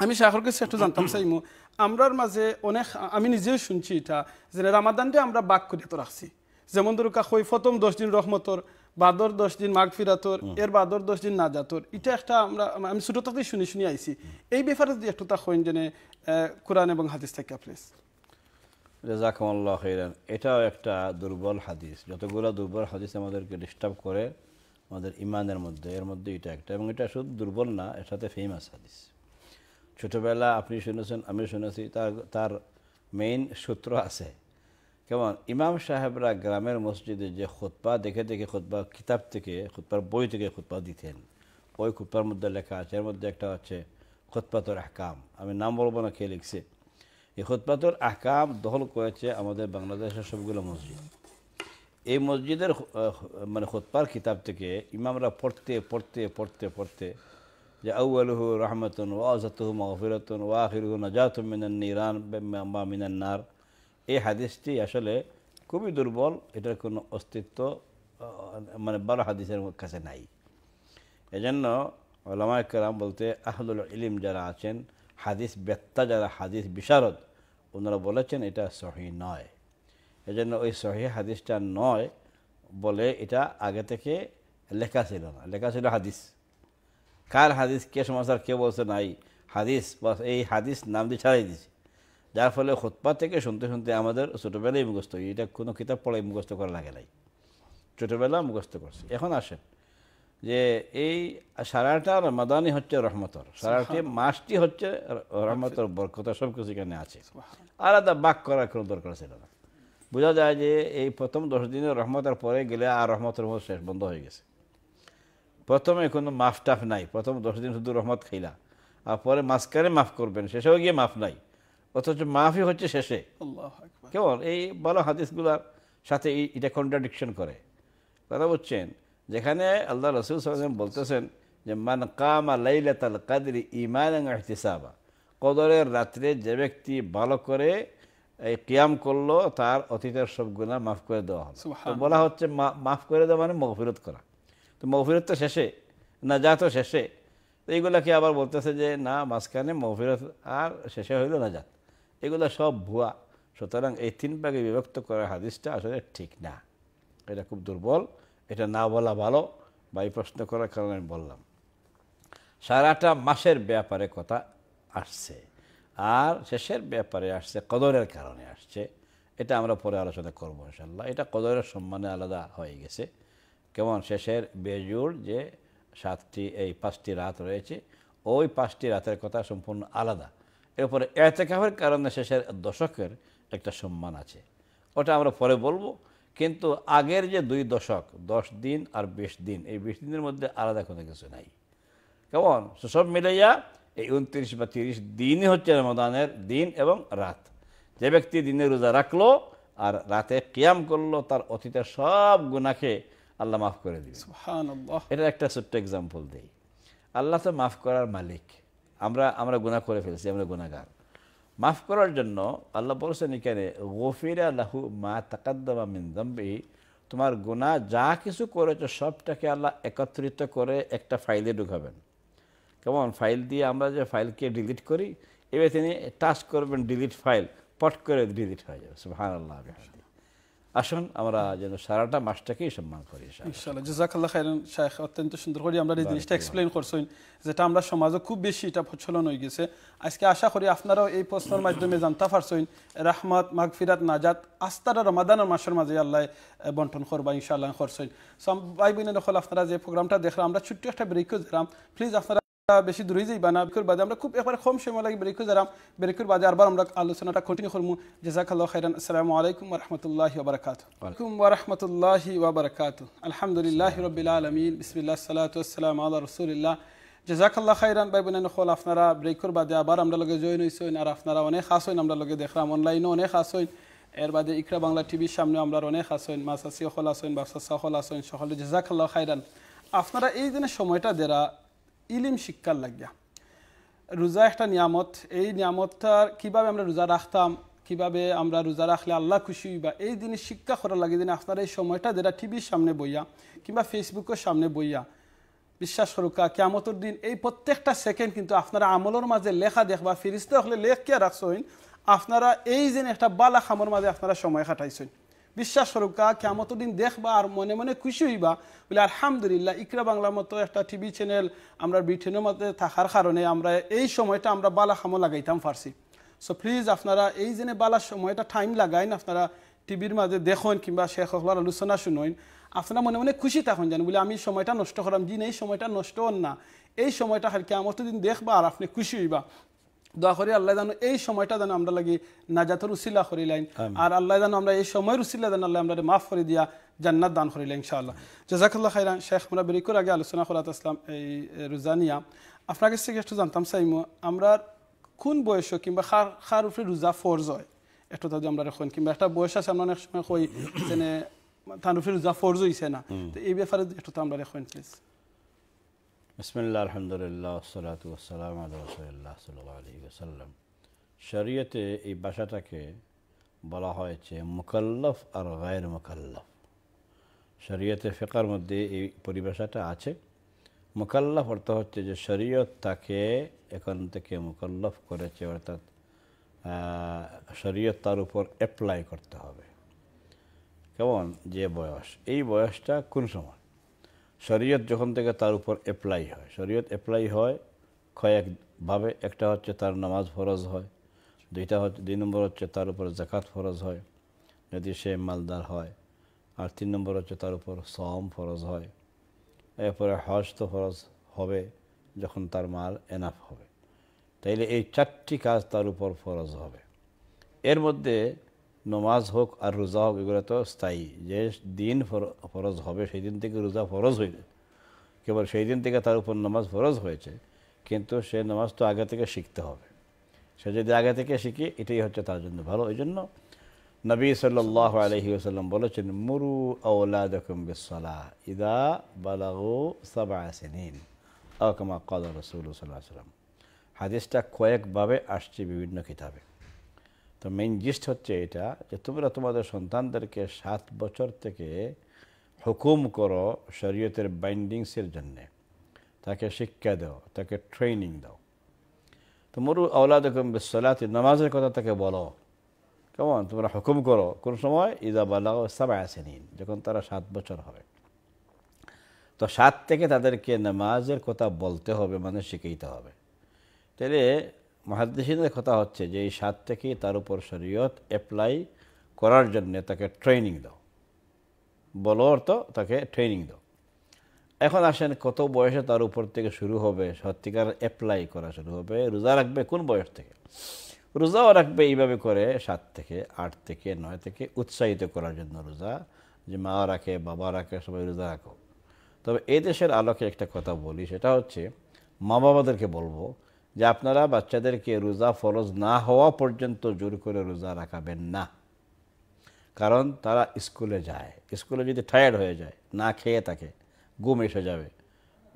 আমি শাহর একটু জানতাম চাইমু আমরার মাঝে অনেক আমি নিজেও শুনছি এটা যে রামাদানটা আমরা বাক করে তো রাখছি যেমন ধরো কাকই প্রথম দশ দিন রহমতর বাদর দশ দিন মাঘ ফিরাতোর এর বাদর দশ দিন না যাতোর এটা একটা আমরা আমি ছোট থেকেই শুনি শুনি আইছি এই ব্যাপারে যদি একটু তা হইন জেনে কোরআন এবং হাদিস থেকে প্লিজ রেজাকমল্লা এটাও একটা দুর্বল হাদিস যতগুলো দুর্বল হাদিস আমাদেরকে ডিস্টার্ব করে আমাদের ইমানের মধ্যে এর মধ্যে এটা একটা এবং এটা শুধু দুর্বল না এর সাথে ফেমাস হাদিস ছোটোবেলা আপনি শুনেছেন আমি শুনেছি তার তার মেইন সূত্র আছে কেমন ইমাম সাহেবরা গ্রামের মসজিদে যে খুতপা দেখে দেখে খুতবা কিতাব থেকে খুতপার বই থেকে খুতপা দিতেন ওই খুতপার মধ্যে লেখা আছে এর মধ্যে একটা আছে খুতপাতর আহকাম আমি নাম বলবো না কে লিখছে এই খুতপাতর আহকাম দখল করেছে আমাদের বাংলাদেশের সবগুলো মসজিদ এই মসজিদের মানে খুতপার কিতাব থেকে ইমামরা পড়তে পড়তে পড়তে পড়তে যে আউআলহু রহমতন ওয়াজাতহু ওয়া ওয়াহিরহু নাজাত মিনান নিরান বা মিনান এই হাদিসটি আসলে খুবই দুর্বল এটার কোনো অস্তিত্ব মানে বড় হাদিসের কাছে নাই এজন্য ওলামায় কালাম বলতে আহদুল ইলিম যারা আছেন হাদিস বেত্তা যারা হাদিস বিশারদ ওনারা বলেছেন এটা সহি নয় এজন্য ওই সহি হাদিসটা নয় বলে এটা আগে থেকে লেখা ছিল না লেখা ছিল হাদিস কার হাদিস কে সমাচার কে বলছে নাই হাদিস বা এই হাদিস নাম দিয়ে ছাড়াই দিছে যার ফলে খোতপা থেকে শুনতে শুনতে আমাদের ছোটোবেলায় মুখস্থ এটা কোনো কিতাব পড়ায় মুখস্থ করা লাগে নাই ছোটোবেলা মুখস্থ করছে এখন আসেন যে এই সারাটা রমাদানই হচ্ছে রহমতর সারাটি মাসটি হচ্ছে রহমতর বরকতা সব কিছু এখানে আছে আলাদা বাক করার কোনো দরকার ছিল না বোঝা যায় যে এই প্রথম দশ দিনে রহমতের পরে গেলে আর রহমতের মতো শেষ বন্ধ হয়ে গেছে প্রথমে কোনো মাফ টাফ নাই প্রথম দশ দিন শুধু রহমত খাইলা আর পরে মাঝখানে মাফ করবেন শেষেও গিয়ে মাফ নাই অথচ মাফি হচ্ছে শেষে কেমন এই বড় হাদিসগুলার সাথে এটা কন্ট্রাডিকশন করে তারা বলছেন যেখানে আল্লাহ রসুল সাল্লাম বলতেছেন যে মান কামা লাইলাতাল কাদরি ইমান ইহতিসাবা কদরের রাত্রে যে ব্যক্তি ভালো করে এই কিয়াম করলো তার অতীতের সব গুণা মাফ করে দেওয়া হবে বলা হচ্ছে মাফ করে দেওয়া মানে মহফিরত করা তো মহফিরত তো শেষে না যা তো শেষে তো এইগুলাকে আবার বলতেছে যে না মাঝখানে মহফিরত আর শেষে হইলো না যাত এগুলো সব ভুয়া সুতরাং এই তিন ভাগে বিভক্ত করার হাদিসটা আসলে ঠিক না এটা খুব দুর্বল এটা না বলা ভালো বা এই প্রশ্ন করার কারণে আমি বললাম সারাটা মাসের ব্যাপারে কথা আসছে আর শেষের ব্যাপারে আসছে কদরের কারণে আসছে এটা আমরা পরে আলোচনা করব ইনশাল্লাহ এটা কদরের সম্মানে আলাদা হয়ে গেছে কেমন শেষের বেজুর যে সাতটি এই পাঁচটি রাত রয়েছে ওই পাঁচটি রাতের কথা সম্পূর্ণ আলাদা এরপরে এতেকাফের কারণে শেষের দশকের একটা সম্মান আছে ওটা আমরা পরে বলবো কিন্তু আগের যে দুই দশক দশ দিন আর বিশ দিন এই বিশ দিনের মধ্যে আলাদা কোনো কিছু নাই কেমন সব মিলাইয়া এই উনত্রিশ বা তিরিশ দিনই হচ্ছে রমদানের দিন এবং রাত যে ব্যক্তি দিনে রোজা রাখলো আর রাতে কিয়াম করলো তার অতীতের সব গুণাকে আল্লাহ মাফ করে দিবে এটা একটা ছোট্ট এক্সাম্পল দিই আল্লাহ তো মাফ করার মালিক আমরা আমরা গুণা করে ফেলছি আমরা গুণাগার মাফ করার জন্য আল্লাহ বলছেন এখানে গফিরা লাহু মা তাকাদ্দাবা মিন্দম্বি তোমার গুণা যা কিছু করেছো সবটাকে আল্লাহ একত্রিত করে একটা ফাইলে ঢুকাবেন কেমন ফাইল দিয়ে আমরা যে ফাইলকে ডিলিট করি এবার তিনি টাচ করবেন ডিলিট ফাইল পট করে ডিলিট হয়ে যাবে সুহান আল্লাহ আসুন আমরা যেন সারাটা মাসটাকেই সম্মান করি ইনশাআল্লাহ খাইরান অত্যন্ত সুন্দর করে আমরা এই জিনিসটা এক্সপ্লেন করছেন যেটা আমরা সমাজে খুব বেশি এটা প্রচলন হয়ে গেছে আজকে আশা করি আপনারাও এই প্রশ্নের মাধ্যমে জানতে পারছেন রাহমাত মাগফিরাত নাজাত আস্তারা রমাদানের মাসের মাঝে আল্লাহ বন্টন করবা ইনশাআল্লাহ করছেন সব ভাই বোনের দখল আপনারা যে প্রোগ্রামটা দেখলাম আমরা ছোট্ট একটা ব্রেকও দিলাম প্লিজ আপনারা বেশি দূরে যাইবা না বিকুর বাদে আমরা খুব একবার কম সময় লাগে বেরিকু যারাম বেরিকুর বাদে আবার আমরা আলোচনাটা কন্টিনিউ করবো জাজাকাল্লাহ খাইরান আসসালামু আলাইকুম রহমতুল্লাহি ওবরাকাতুম ওরহমতুল্লাহি ওবরাকাত আলহামদুলিল্লাহ রবিল আলমিন বিসমিল্লা সালাত আসসালাম আল্লাহ রসুলিল্লাহ জাজাকাল্লাহ খাইরান বাই বোনেন হল আপনারা ব্রেকর বাদে আবার আমরা লগে জয়েন হয়েছেন আর আপনারা অনেক হাস হইন আমরা লগে দেখলাম অনলাইনও অনেক হাস হইন এর বাদে ইকরা বাংলা টিভির সামনে আমরা অনেক হাস হইন মাসাসি হল আসইন বাসাসা হল আসইন সকলে জাজাকাল্লাহ খাইরান আপনারা এই দিনের সময়টা দেরা ইলিম শিক্ষার লাগিয়া রোজা একটা নিয়ামত এই নিয়ামতটার কিভাবে আমরা রোজা রাখতাম কিভাবে আমরা রোজা রাখলে আল্লাহ খুশি হইবা এই দিনে শিক্ষা করার লাগে দিন আপনার এই সময়টা যেটা টিভির সামনে বইয়া কিংবা ফেসবুকের সামনে বইয়া বিশ্বাস সরকার কেমতর দিন এই প্রত্যেকটা সেকেন্ড কিন্তু আপনারা আমলের মাঝে লেখা দেখবা ফিরিস্তা হলে লেখ কে রাখছেন আপনারা এই যে একটা বালা খামর মাঝে আপনারা সময় কাটাইছেন বিশ্বাস সরকা কেমত দিন দেখবা আর মনে মনে খুশি হইবা বলে আলহামদুলিল্লাহ ইকরা বাংলার মতো একটা টিভি চ্যানেল আমরা ব্রিটেনের মতো থাকার কারণে আমরা এই সময়টা আমরা বালা খামো লাগাইতাম ফার্সি সো প্লিজ আপনারা এই জেনে বালা সময়টা টাইম লাগাইন আপনারা টিভির মাঝে দেখুন কিংবা শেখ হকলার আলোচনা শুনুন আপনারা মনে মনে খুশি থাকুন জানেন বলে আমি সময়টা নষ্ট করাম জিন এই সময়টা নষ্ট হন না এই সময়টা হালকি আমার তো দিন দেখবা আর আপনি খুশি হইবা দোয়া করি আল্লাহ জানো এই সময়টা যেন আমরা লাগি নাজাতর উসিলা করি লাইন আর আল্লাহ জানো আমরা এই সময়ের উসিলা যেন আল্লাহ আমরা মাফ করে দিয়া জান্নাত দান করি লাইন ইনশাআল্লাহ জাজাকাল্লাহ খাইরান শেখ মুরা বেরিকুর আগে আলোচনা করাত আসলাম এই রোজানিয়া আপনার কাছ থেকে একটু জানতাম চাইমো আমরা কোন বয়স কিংবা খার খার উপরে রোজা ফরজ হয় একটু তাদের আমরা এখন কিংবা একটা বয়স আছে আমরা অনেক সময় কই যেন তার উপরে রোজা ফরজ হইছে না তো এই ব্যাপারে একটু তো আমরা এখন প্লিজ বিসমিল্লা আলহামদুলিল্লাহ সালাত ওসালাম আল্লাহ সাল্লাহ আলী শরীয়তে এই ভাষাটাকে বলা হয়েছে মুকাল্লফ আর গায়ের মুকাল্লফ শরীয়তে ফেকার মধ্যে এই পরিভাষাটা আছে মুকাল্লফ অর্থ হচ্ছে যে শরীয়ত তাকে এখান থেকে মুকাল্লফ করেছে অর্থাৎ শরীয়ত তার উপর অ্যাপ্লাই করতে হবে কেমন যে বয়স এই বয়সটা কোন সময় শরীয়ত যখন থেকে তার উপর অ্যাপ্লাই হয় শরীয়ত অ্যাপ্লাই হয় কয়েকভাবে একটা হচ্ছে তার নামাজ ফরজ হয় দুইটা হচ্ছে দুই নম্বর হচ্ছে তার উপর জাকাত ফরজ হয় যদি সে মালদার হয় আর তিন নম্বর হচ্ছে তার উপর সম ফরজ হয় এরপরে হজ তো ফরজ হবে যখন তার মাল এনাফ হবে তাইলে এই চারটি কাজ তার উপর ফরজ হবে এর মধ্যে নমাজ হোক আর রোজা হোক এগুলো তো স্থায়ী যে দিন ফরজ হবে সেই দিন থেকে রোজা ফরজ হইল কেবল সেই দিন থেকে তার উপর নামাজ ফরজ হয়েছে কিন্তু সে নামাজ তো আগে থেকে শিখতে হবে সে যদি আগে থেকে শিখে এটাই হচ্ছে তার জন্য ভালো ওই জন্য নবী সাল আলহি আসাল্লাম বলেছেন মুরু ইদা বালাগু রসুল সাল্লাম হাদিসটা কয়েকভাবে আসছে বিভিন্ন কিতাবে তো মেইন জিস্ট হচ্ছে এটা যে তোমরা তোমাদের সন্তানদেরকে সাত বছর থেকে হুকুম করো শরীয়তের বাইন্ডিংসের জন্যে তাকে শিক্ষা দাও তাকে ট্রেনিং দাও তো মরু আওলাদ বিসলাতি নামাজের কথা তাকে বলো কেমন তোমরা হুকুম করো কোন সময় ইদা বালা সাবা নিন যখন তারা সাত বছর হবে তো সাত থেকে তাদেরকে নামাজের কথা বলতে হবে মানে শিখাইতে হবে তাহলে মহাদ্দেশিনের কথা হচ্ছে যে এই সাত থেকে তার উপর শরীয়ত অ্যাপ্লাই করার জন্যে তাকে ট্রেনিং দাও বলো অর্থ তাকে ট্রেনিং দাও এখন আসেন কত বয়সে তার উপর থেকে শুরু হবে সত্যিকার অ্যাপ্লাই করা শুরু হবে রোজা রাখবে কোন বয়স থেকে রোজাও রাখবে এইভাবে করে সাত থেকে আট থেকে নয় থেকে উৎসাহিত করার জন্য রোজা যে মা রাখে বাবা রাখে সবাই রোজা রাখো তবে এ দেশের আলোকে একটা কথা বলি সেটা হচ্ছে মা বাবাদেরকে বলবো যে আপনারা বাচ্চাদেরকে রোজা ফরজ না হওয়া পর্যন্ত জোর করে রোজা রাখাবেন না কারণ তারা স্কুলে যায় স্কুলে যদি টায়ার্ড হয়ে যায় না খেয়ে থাকে গুম এসে যাবে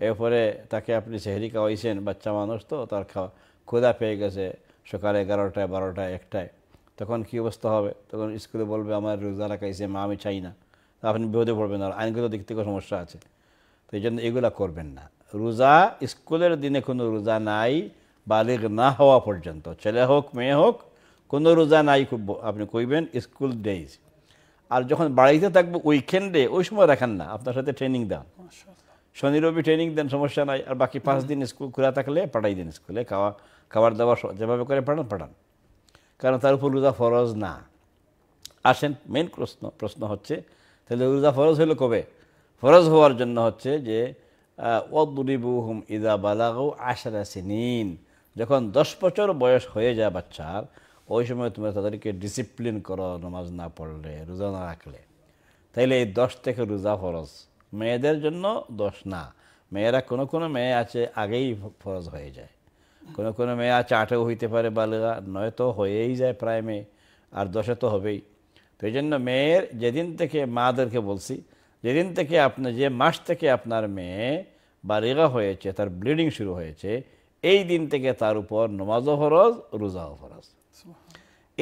এরপরে তাকে আপনি সেহরি খাওয়াইছেন বাচ্চা মানুষ তো তার খাওয়া ক্ষুদা পেয়ে গেছে সকালে এগারোটায় বারোটায় একটায় তখন কী অবস্থা হবে তখন স্কুলে বলবে আমার রোজা রাখাইছে মা আমি চাই না আপনি বিপদে পড়বেন আর আইনগত দিক থেকে সমস্যা আছে তো এই জন্য এগুলা করবেন না রোজা স্কুলের দিনে কোনো রোজা নাই বালিগ না হওয়া পর্যন্ত ছেলে হোক মেয়ে হোক কোনো রোজা নাই আপনি কইবেন স্কুল ডেইজ আর যখন বাড়িতে থাকবো উইকেন্ডে ওই সময় রাখেন না আপনার সাথে ট্রেনিং দেন শনি রবি ট্রেনিং দেন সমস্যা নাই আর বাকি পাঁচ দিন স্কুল খোলা থাকলে পাঠাই দিন স্কুলে খাওয়া খাবার দাবার যেভাবে করে পাঠান পাঠান কারণ তার উপর রোজা ফরজ না আসেন মেন প্রশ্ন প্রশ্ন হচ্ছে তাহলে রোজা ফরজ হলো কবে ফরজ হওয়ার জন্য হচ্ছে যে ওদুরিবু হুম ইদা বালাগ আশারা সিনিন যখন দশ বছর বয়স হয়ে যায় বাচ্চার ওই সময় তোমরা তাদেরকে ডিসিপ্লিন করো নামাজ না পড়লে রোজা না রাখলে তাইলে এই দশ থেকে রোজা ফরজ মেয়েদের জন্য দশ না মেয়েরা কোনো কোনো মেয়ে আছে আগেই ফরজ হয়ে যায় কোনো কোনো মেয়ে আছে আটেও হইতে পারে বালগা নয় তো হয়েই যায় প্রায় মেয়ে আর দশে তো হবেই তো এই জন্য মেয়ের যেদিন থেকে মাদেরকে বলছি যেদিন থেকে আপনার যে মাস থেকে আপনার মেয়ে বালিগা হয়েছে তার ব্লিডিং শুরু হয়েছে এই দিন থেকে তার উপর নমাজও ফরজ রোজাও ফরজ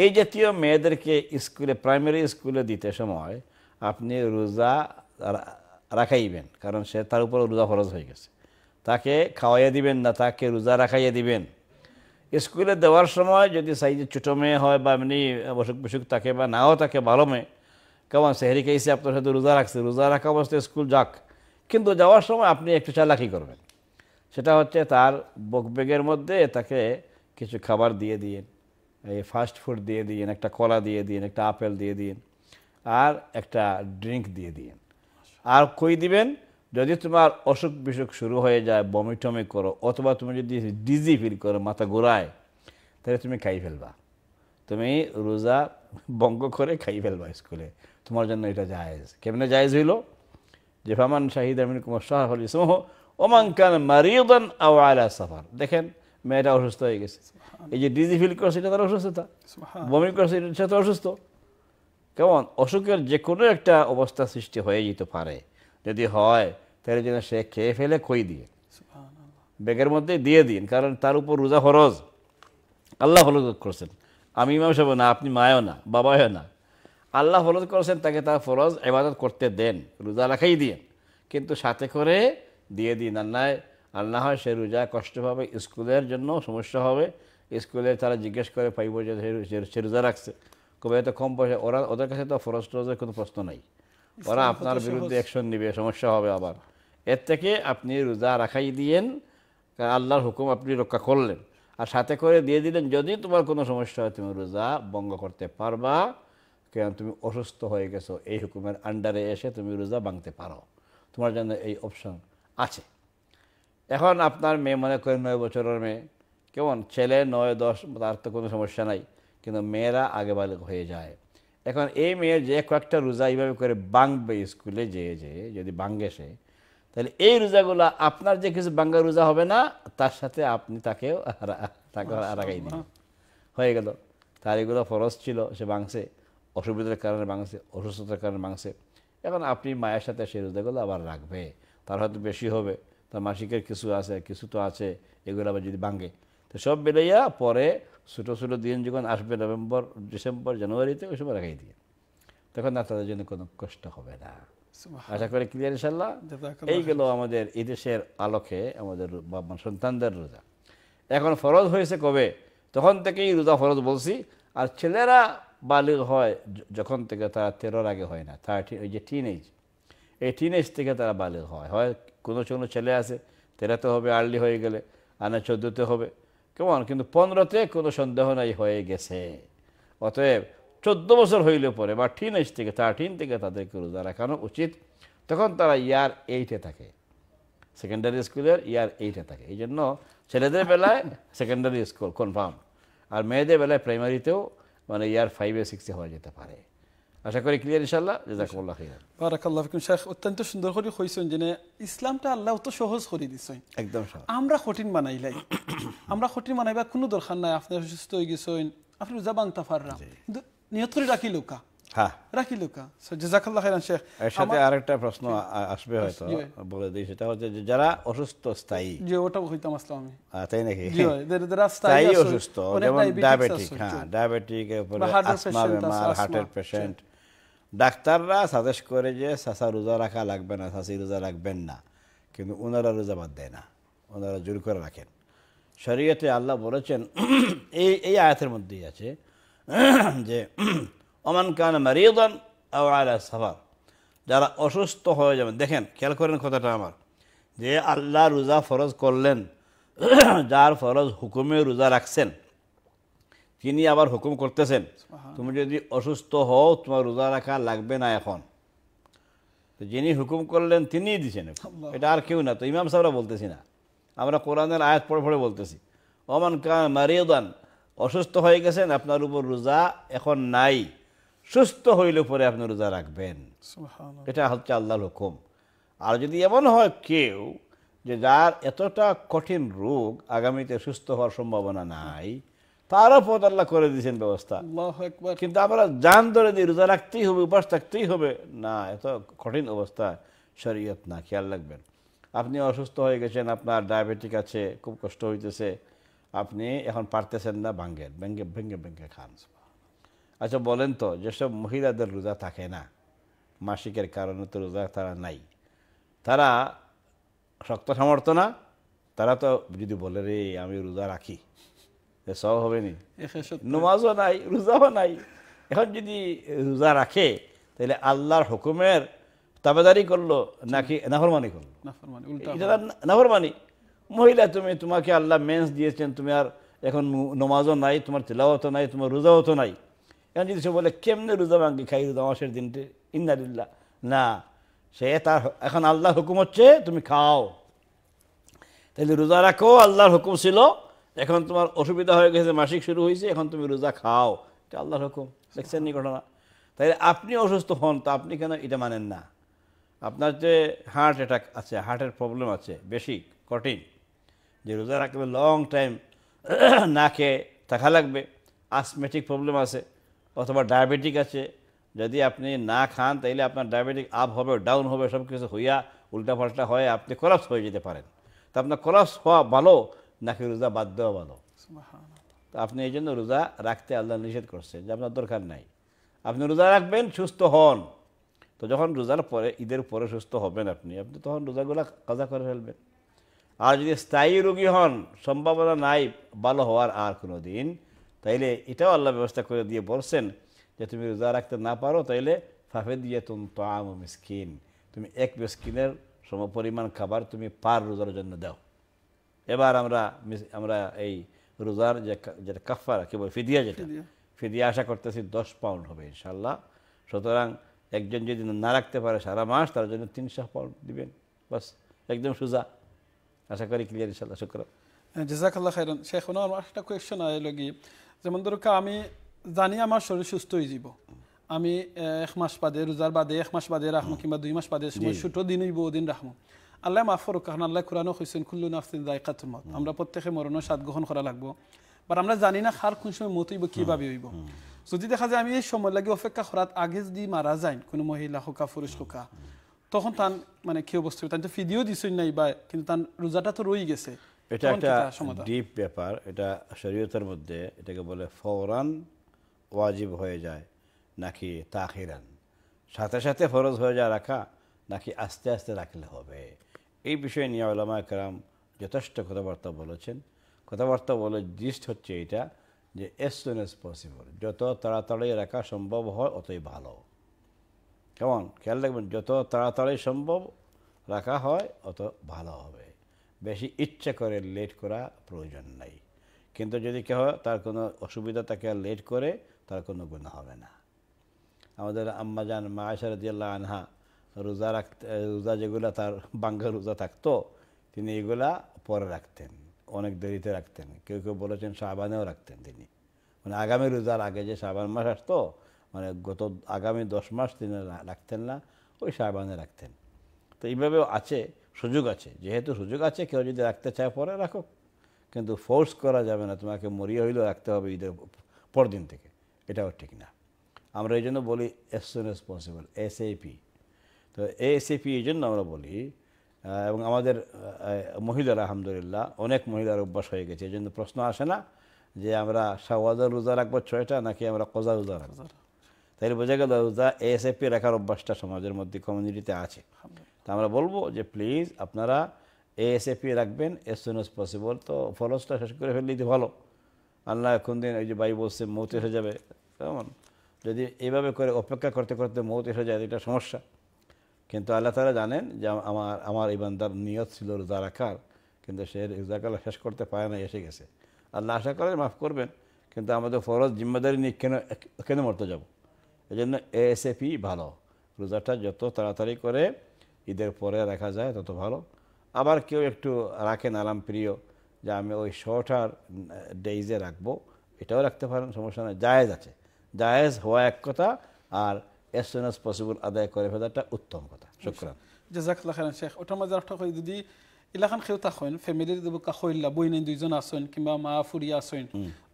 এই জাতীয় মেয়েদেরকে স্কুলে প্রাইমারি স্কুলে দিতে সময় আপনি রোজা রাখাইবেন কারণ সে তার উপর রোজা ফরজ হয়ে গেছে তাকে খাওয়াইয়া দিবেন না তাকে রোজা রাখাইয়া দিবেন স্কুলে দেওয়ার সময় যদি সাইজে ছোটো মেয়ে হয় বা এমনি অসুখ বিসুখ থাকে বা নাও থাকে ভালো মেয়ে কেমন সেহেরি খেয়েছে আপনার সাথে রোজা রাখছে রোজা রাখা অবস্থায় স্কুল যাক কিন্তু যাওয়ার সময় আপনি একটু চালাকি করবেন সেটা হচ্ছে তার বক বেগের মধ্যে তাকে কিছু খাবার দিয়ে দিন এই ফাস্ট ফুড দিয়ে দিন একটা কলা দিয়ে দিন একটা আপেল দিয়ে দিন আর একটা ড্রিঙ্ক দিয়ে দিন আর কই দিবেন যদি তোমার অসুখ বিসুখ শুরু হয়ে যায় বমি টমি করো অথবা তুমি যদি ডিজি ফিল করো মাথা ঘোরায় তাহলে তুমি খাই ফেলবা তুমি রোজা বঙ্গ করে খাই ফেলবা স্কুলে তোমার জন্য এটা জায়েজ কেমনে জায়েজ হইল জেফামান শাহিদ আমিন কুমার শাহ ইসমহ ওমান কান মারিদান আও আলা সাফার দেখেন মেয়েটা অসুস্থ হয়ে গেছে এই যে ডিজি ফিল করছে এটা তার অসুস্থতা বমি করছে এটা সে তো অসুস্থ কেমন অসুখের যে কোনো একটা অবস্থা সৃষ্টি হয়ে যেতে পারে যদি হয় তাহলে যেন সে খেয়ে ফেলে খই দিয়ে ব্যাগের মধ্যে দিয়ে দিন কারণ তার উপর রোজা ফরজ আল্লাহ ফরজ করছেন আমি ইমাম সাহেব না আপনি মায়ও না বাবাও না আল্লাহ ফরজ করছেন তাকে তার ফরজ এবাদত করতে দেন রোজা রাখাই দিয়ে কিন্তু সাথে করে দিয়ে দিন আর নয় আর না হয় সে রোজা কষ্ট পাবে স্কুলের জন্য সমস্যা হবে স্কুলে তারা জিজ্ঞেস করে পাইব যে সে রোজা রাখছে কবে এত কম পয়সা ওরা ওদের কাছে তো ফরজ টরজের কোনো প্রশ্ন নাই ওরা আপনার বিরুদ্ধে অ্যাকশন নেবে সমস্যা হবে আবার এর থেকে আপনি রোজা রাখাই দিয়েন আল্লাহর হুকুম আপনি রক্ষা করলেন আর সাথে করে দিয়ে দিলেন যদি তোমার কোনো সমস্যা হয় তুমি রোজা বঙ্গ করতে পারবা কেন তুমি অসুস্থ হয়ে গেছো এই হুকুমের আন্ডারে এসে তুমি রোজা ভাঙতে পারো তোমার জন্য এই অপশন আছে এখন আপনার মেয়ে মনে করেন নয় বছরের মেয়ে কেমন ছেলে নয় দশ তার তো কোনো সমস্যা নাই কিন্তু মেয়েরা আগে বালক হয়ে যায় এখন এই মেয়ের যে কয়েকটা রোজা এইভাবে করে বাংবে স্কুলে যেয়ে যেয়ে যদি বাঙ্গে সে তাহলে এই রোজাগুলো আপনার যে কিছু বাঙ্গা রোজা হবে না তার সাথে আপনি তাকেও তাকে আগাই দিন হয়ে গেল তার এগুলো ফরজ ছিল সে বাংসে অসুবিধার কারণে বাংসে অসুস্থতার কারণে বাংসে এখন আপনি মায়ের সাথে সেই রোজাগুলো আবার রাখবে তার হয়তো বেশি হবে তার মাসিকের কিছু আছে কিছু তো আছে এগুলো আবার যদি ভাঙে তো সব মিলাইয়া পরে ছোটো ছোটো দিন যখন আসবে নভেম্বর ডিসেম্বর জানুয়ারিতে ওই সময় রাখাই দিয়ে তখন না তাদের জন্য কোনো কষ্ট হবে না আশা করি ক্লিয়ার ইনশাল্লাহ এই গেল আমাদের এদেশের আলোকে আমাদের সন্তানদের রোজা এখন ফরজ হয়েছে কবে তখন থেকেই রোজা ফরজ বলছি আর ছেলেরা বালিগ হয় যখন থেকে তারা তেরোর আগে হয় না থার্টি ওই যে টিন এজ এই টিনেজ থেকে তারা বালে হয় হয় কোনো কোনো ছেলে আছে তেরাতে হবে আর্লি হয়ে গেলে আনা চোদ্দোতে হবে কেমন কিন্তু পনেরোতে কোনো সন্দেহ নাই হয়ে গেছে অতএব চোদ্দ বছর হইলে পরে বা টিনেজ থেকে টিন থেকে তাদেরকে রোজা রাখানো উচিত তখন তারা ইয়ার এইটে থাকে সেকেন্ডারি স্কুলের ইয়ার এইটে থাকে এই জন্য ছেলেদের বেলায় সেকেন্ডারি স্কুল কনফার্ম আর মেয়েদের বেলায় প্রাইমারিতেও মানে ইয়ার ফাইভে সিক্সে হওয়া যেতে পারে আশা করি ক্লিয়ার ইনশাল্লাহ জাজাকুমুল্লাহ খিয়ার বারাকাল্লাহ ফিকুম শেখ অত্যন্ত সুন্দর করে কইছেন যে ইসলামটা আল্লাহ তো সহজ করে দিছেন একদম সহজ আমরা কঠিন বানাইলাই আমরা কঠিন বানাইবা কোনো দরকার নাই আপনি সুস্থ হয়ে গেছেন আপনি রোজা বানতে পারলাম কিন্তু নিয়ত করে রাখি লোকা হ্যাঁ রাখি লোকা জাজাকাল্লাহ খাইরান শেখ এর সাথে আরেকটা প্রশ্ন আসবে হয়তো বলে দিই সেটা হচ্ছে যে যারা অসুস্থ স্থায়ী জি ওটা কইতাম আসলাম আমি তাই নাকি জি যারা স্থায়ী অসুস্থ যেমন ডায়াবেটিক হ্যাঁ ডায়াবেটিক এরপরে আসমা হার্টের পেশেন্ট ডাক্তাররা সাজেস্ট করে যে সাসা রোজা রাখা লাগবে না সাসি রোজা রাখবেন না কিন্তু ওনারা রোজা বাদ দেয় না ওনারা জোর করে রাখেন শরীয়তে আল্লাহ বলেছেন এই এই আয়াতের মধ্যেই আছে যে ওমান কান মারিয়দন আলা সাফার যারা অসুস্থ হয়ে যাবেন দেখেন খেয়াল করেন কথাটা আমার যে আল্লাহ রোজা ফরজ করলেন যার ফরজ হুকুমে রোজা রাখছেন তিনি আবার হুকুম করতেছেন তুমি যদি অসুস্থ হও তোমার রোজা রাখা লাগবে না এখন তো যিনি হুকুম করলেন তিনিই দিছেন এটা আর কেউ না তো ইমাম সাহেবরা বলতেছি না আমরা কোরআনের আয়াত পড়ে পড়ে বলতেছি অমান কান মারিয়দান অসুস্থ হয়ে গেছেন আপনার উপর রোজা এখন নাই সুস্থ হইলে পরে আপনি রোজা রাখবেন এটা হচ্ছে আল্লাহর হুকুম আর যদি এমন হয় কেউ যে যার এতটা কঠিন রোগ আগামীতে সুস্থ হওয়ার সম্ভাবনা নাই তারও পথ আল্লাহ করে দিয়েছেন ব্যবস্থা কিন্তু আমরা যান ধরে দিই রোজা রাখতেই হবে উপাস থাকতেই হবে না এত কঠিন অবস্থা শরীয়ত না খেয়াল রাখবেন আপনি অসুস্থ হয়ে গেছেন আপনার ডায়াবেটিক আছে খুব কষ্ট হইতেছে আপনি এখন পারতেছেন না ভাঙ্গেন ভেঙ্গে ভেঙ্গে ভেঙ্গে খান আচ্ছা বলেন তো যেসব মহিলাদের রোজা থাকে না মাসিকের কারণে তো রোজা তারা নাই তারা শক্ত সামর্থ্য না তারা তো যদি বলে রে আমি রোজা রাখি সব হবে নি নমাজও নাই রোজাও নাই এখন যদি রোজা রাখে তাহলে আল্লাহর হুকুমের তাবেদারি করলো নাকি নাফরমানি করলো নাফরমানি মহিলা তুমি তোমাকে আল্লাহ মেন্স দিয়েছেন তুমি আর এখন নমাজও নাই তোমার তেলাও তো নাই তোমার রোজাও তো নাই এখন যদি সে বলে কেমনে রোজা ভাঙ্গি খাই রোজা মাসের দিনটি ইন্দারিল্লা না সে তার এখন আল্লাহর হুকুম হচ্ছে তুমি খাও তাহলে রোজা রাখো আল্লাহর হুকুম ছিল এখন তোমার অসুবিধা হয়ে গেছে মাসিক শুরু হয়েছে এখন তুমি রোজা খাও এটা আল্লাহর হুকুম দেখছেন নি ঘটনা তাই আপনি অসুস্থ হন তো আপনি কেন এটা মানেন না আপনার যে হার্ট অ্যাটাক আছে হার্টের প্রবলেম আছে বেশি কঠিন যে রোজা রাখবে লং টাইম না খেয়ে থাকা লাগবে আসমেটিক প্রবলেম আছে অথবা ডায়াবেটিক আছে যদি আপনি না খান তাইলে আপনার ডায়াবেটিক আপ হবে ডাউন হবে সব কিছু হইয়া পাল্টা হয়ে আপনি কলাপস হয়ে যেতে পারেন তা আপনার কলাপস হওয়া ভালো নাকি রোজা বাদ দেওয়া ভালো তো আপনি এই জন্য রোজা রাখতে আল্লাহ নিষেধ করছেন যে আপনার দরকার নাই আপনি রোজা রাখবেন সুস্থ হন তো যখন রোজার পরে ঈদের পরে সুস্থ হবেন আপনি আপনি তখন রোজাগুলো কাজা করে ফেলবেন আর যদি স্থায়ী রোগী হন সম্ভাবনা নাই ভালো হওয়ার আর কোনো দিন তাইলে এটাও আল্লাহ ব্যবস্থা করে দিয়ে বলছেন যে তুমি রোজা রাখতে না পারো তাইলে ফাফে দিয়ে তুম তো আম মিসকিন তুমি এক মিসকিনের সম পরিমাণ খাবার তুমি পার রোজার জন্য দাও এবার আমরা আমরা এই রোজার যে যেটা কাফারা কেবল ফিদিয়া যেটা ফিদিয়া আশা করতেছি দশ পাউন্ড হবে ইনশাল্লাহ সুতরাং একজন যদি না রাখতে পারে সারা মাস তার জন্য তিনশো পাউন্ড দিবেন বাস একদম সোজা আশা করি ক্লিয়ার ইনশাল্লাহ শুক্র হ্যাঁ, জেজাকাল্লাহ খাইরন আমার একটা কোয়েশন আইল গিয়ে যেমন ধরো আমি জানি আমার শরীর সুস্থ হয়ে যাব আমি এক মাস বাদে রোজার বাদে এক মাস বাদে রাখবো কিংবা দুই মাস বাদে সময় ছোটো দিনই বহুদিন রাখবো আল্লাহ মাফ করুক কারণ আল্লাহ কুরানো হয়েছেন কুল্লু নাফসিন দায়কাতুল মত আমরা প্রত্যেকে মরণ স্বাদ গ্রহণ করা লাগবো বা আমরা জানি না খার কোন সময় মত হইব কীভাবে হইব যদি দেখা যায় আমি এই সময় লাগে অপেক্ষা করাত আগে যদি মারা যায় কোনো মহিলা হোকা পুরুষ হোকা তখন তান মানে কি অবস্থা তান তো ফিদিও দিছই নাই বা কিন্তু তান রোজাটা তো রয়ে গেছে এটা একটা ডিপ ব্যাপার এটা শরীয়তের মধ্যে এটাকে বলে ফৌরান ওয়াজিব হয়ে যায় নাকি তাহিরান সাথে সাথে ফরজ হয়ে যায় রাখা নাকি আস্তে আস্তে রাখলে হবে এই বিষয়ে নিয়ে আলামা কালাম যথেষ্ট কথাবার্তা বলেছেন কথাবার্তা বলে জিস্ট হচ্ছে এটা যে এস সুন এস পসিবল যত তাড়াতাড়ি রাখা সম্ভব হয় অতই ভালো কেমন খেয়াল রাখবেন যত তাড়াতাড়ি সম্ভব রাখা হয় অত ভালো হবে বেশি ইচ্ছা করে লেট করা প্রয়োজন নাই কিন্তু যদি কেউ তার কোনো অসুবিধা তাকে লেট করে তার কোনো গুণা হবে না আমাদের আম্মাজান মা আনহা রোজা রাখতে রোজা যেগুলা তার বাঙ্গা রোজা থাকতো তিনি এগুলা পরে রাখতেন অনেক দেরিতে রাখতেন কেউ কেউ বলেছেন সাবানেও রাখতেন তিনি মানে আগামী রোজার আগে যে সাবান মাস আসতো মানে গত আগামী দশ মাস তিনি রাখতেন না ওই সাবানে রাখতেন তো এইভাবেও আছে সুযোগ আছে যেহেতু সুযোগ আছে কেউ যদি রাখতে চায় পরে রাখো কিন্তু ফোর্স করা যাবে না তোমাকে মরিয়ে হইলেও রাখতে হবে ঈদের পরদিন থেকে এটাও ঠিক না আমরা এই জন্য বলি as soon as possible P তো এএসএপি এই জন্য আমরা বলি এবং আমাদের মহিলারা আলহামদুলিল্লাহ অনেক মহিলার অভ্যাস হয়ে গেছে এই জন্য প্রশ্ন আসে না যে আমরা শাহওয়াজা রোজা রাখবো ছয়টা নাকি আমরা কজা রোজা রাখবো তাহলে বোঝা গেল রোজা এএসএপি রাখার অভ্যাসটা সমাজের মধ্যে কমিউনিটিতে আছে তা আমরা বলবো যে প্লিজ আপনারা এএসএপি রাখবেন এস সুন এস পসিবল তো ফলসটা শেষ করে ফেললেই তো ভালো আল্লাহ এখন দিন ওই যে বাই বসছে মৌত এসে যাবে কেমন যদি এইভাবে করে অপেক্ষা করতে করতে মৌত এসে যায় এটা সমস্যা কিন্তু আল্লাহ তালা জানেন যে আমার আমার ইমানদার নিয়ত ছিল রোজা রাখার কিন্তু সে রোজাকালা শেষ করতে পারে না এসে গেছে আল্লাহ আশা করেন মাফ করবেন কিন্তু আমাদের ফরজ জিম্মাদারি নিয়ে কেন কেন মরতে যাব এই জন্য এএসএপি ভালো রোজাটা যত তাড়াতাড়ি করে ঈদের পরে রাখা যায় তত ভালো আবার কেউ একটু রাখেন আরাম প্রিয় যে আমি ওই শটার ডেইজে রাখবো এটাও রাখতে পারেন সমস্যা নয় জায়েজ আছে জায়েজ হওয়া এক কথা আর অ্যাজ সুন অ্যাজ পসিবল আদায় করে ফেলাটা উত্তম কথা শুক্রান জাজাকুল্লাহ খান শেখ ওটার মাঝে একটা কই যদি ইলাখান খেউতা হইন ফ্যামিলির দেবকা হইলা বই নাই দুইজন আসইন কিংবা মা ফুরিয়া আসইন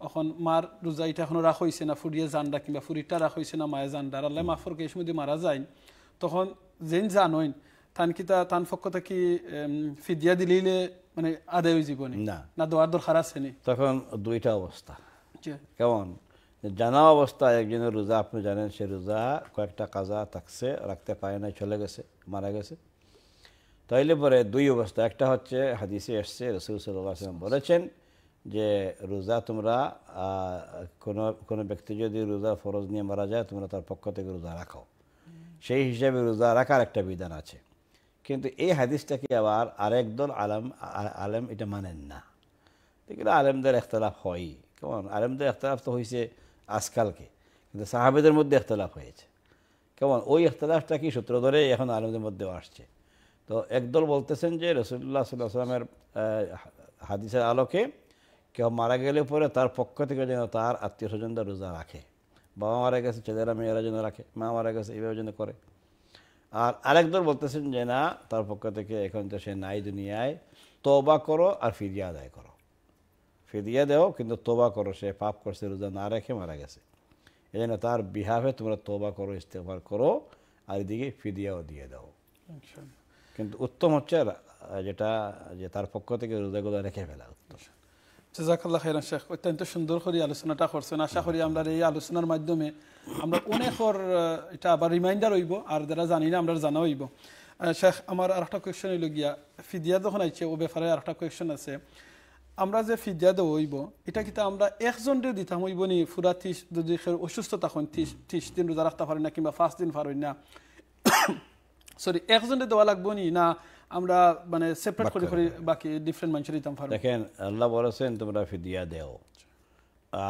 এখন মার রোজা এটা এখনো রাখ হইছে না ফুরিয়া জান্ডা কিংবা ফুরিটা রাখ হইছে না মায়া জান্ডা আল্লাহ মাফর কে সময় মারা যাইন তখন যেন জানইন তান কিতা তান ফক্কতা কি ফিদিয়া দিলিলে মানে আদায় জীবনে না না দোয়ার দরকার আছে তখন দুইটা অবস্থা কেমন জানা অবস্থায় একজনের রোজা আপনি জানেন সে রোজা কয়েকটা কাজা থাকছে রাখতে পারে না চলে গেছে মারা গেছে তাইলে পরে দুই অবস্থা একটা হচ্ছে হাদিসে এসছে রসুল সাল্লাম বলেছেন যে রোজা তোমরা কোনো কোনো ব্যক্তি যদি রোজা ফরজ নিয়ে মারা যায় তোমরা তার পক্ষ থেকে রোজা রাখো সেই হিসাবে রোজা রাখার একটা বিধান আছে কিন্তু এই হাদিসটাকে আবার দল আলম আলেম এটা মানেন না দেখলে আলেমদের একতলাফ হয়ই কেমন আলেমদের একতলাফ তো হয়েছে আজকালকে কিন্তু সাহাবেদের মধ্যে এখতলাফ হয়েছে কেমন ওই এখতলাফটা কি সূত্র ধরে এখন আলমদের মধ্যেও আসছে তো একদল বলতেছেন যে রসুল্লাহ সাল্লাহ সাল্লামের হাদিসের আলোকে কেউ মারা গেলে পরে তার পক্ষ থেকে যেন তার আত্মীয় স্বজনরা রোজা রাখে বাবা মারা গেছে ছেলেরা মেয়েরা যেন রাখে মা মারা গেছে এইভাবে যেন করে আর আরেক দল বলতেছেন যে না তার পক্ষ থেকে এখন তো সে নাই দুনিয়ায় তবা করো আর ফিরিয়া আদায় করো ফিদিয়া দেও কিন্তু তোবা করো সে পাপ করছে রোজা না রেখে মারা গেছে এই জন্য তার বিহাফে তোমরা তোবা করো ইস্তেফার করো আর এদিকে ফিদিয়াও দিয়ে দাও আচ্ছা। কিন্তু উত্তম হচ্ছে যেটা যে তার পক্ষ থেকে রোজাগুলো রেখে ফেলা উত্তম জাকাল্লা খাইরান শেখ অত্যন্ত সুন্দর করে আলোচনাটা করছেন আশা করি আমরা এই আলোচনার মাধ্যমে আমরা অনেকর এটা আবার রিমাইন্ডার হইব আর যারা জানি না আমরা জানা হইব শেখ আমার আর একটা কোয়েশন হইল গিয়া ফিদিয়া যখন আইছে ও ব্যাপারে আর একটা কোয়েশন আছে আমরা যে ফিজা দেওয়া হইব এটা কিন্তু আমরা একজনরে দিতাম হইব নি ফুরা তিস যদি অসুস্থ তখন তিস তিস দিন রোজা রাখতে পারি না কিংবা ফার্স্ট দিন পারি না সরি একজনরে দেওয়া লাগবো নি না আমরা মানে সেপারেট করে করে বাকি ডিফারেন্ট মানুষের দিতাম পারি দেখেন আল্লাহ বলেছেন তোমরা ফিদিয়া দেও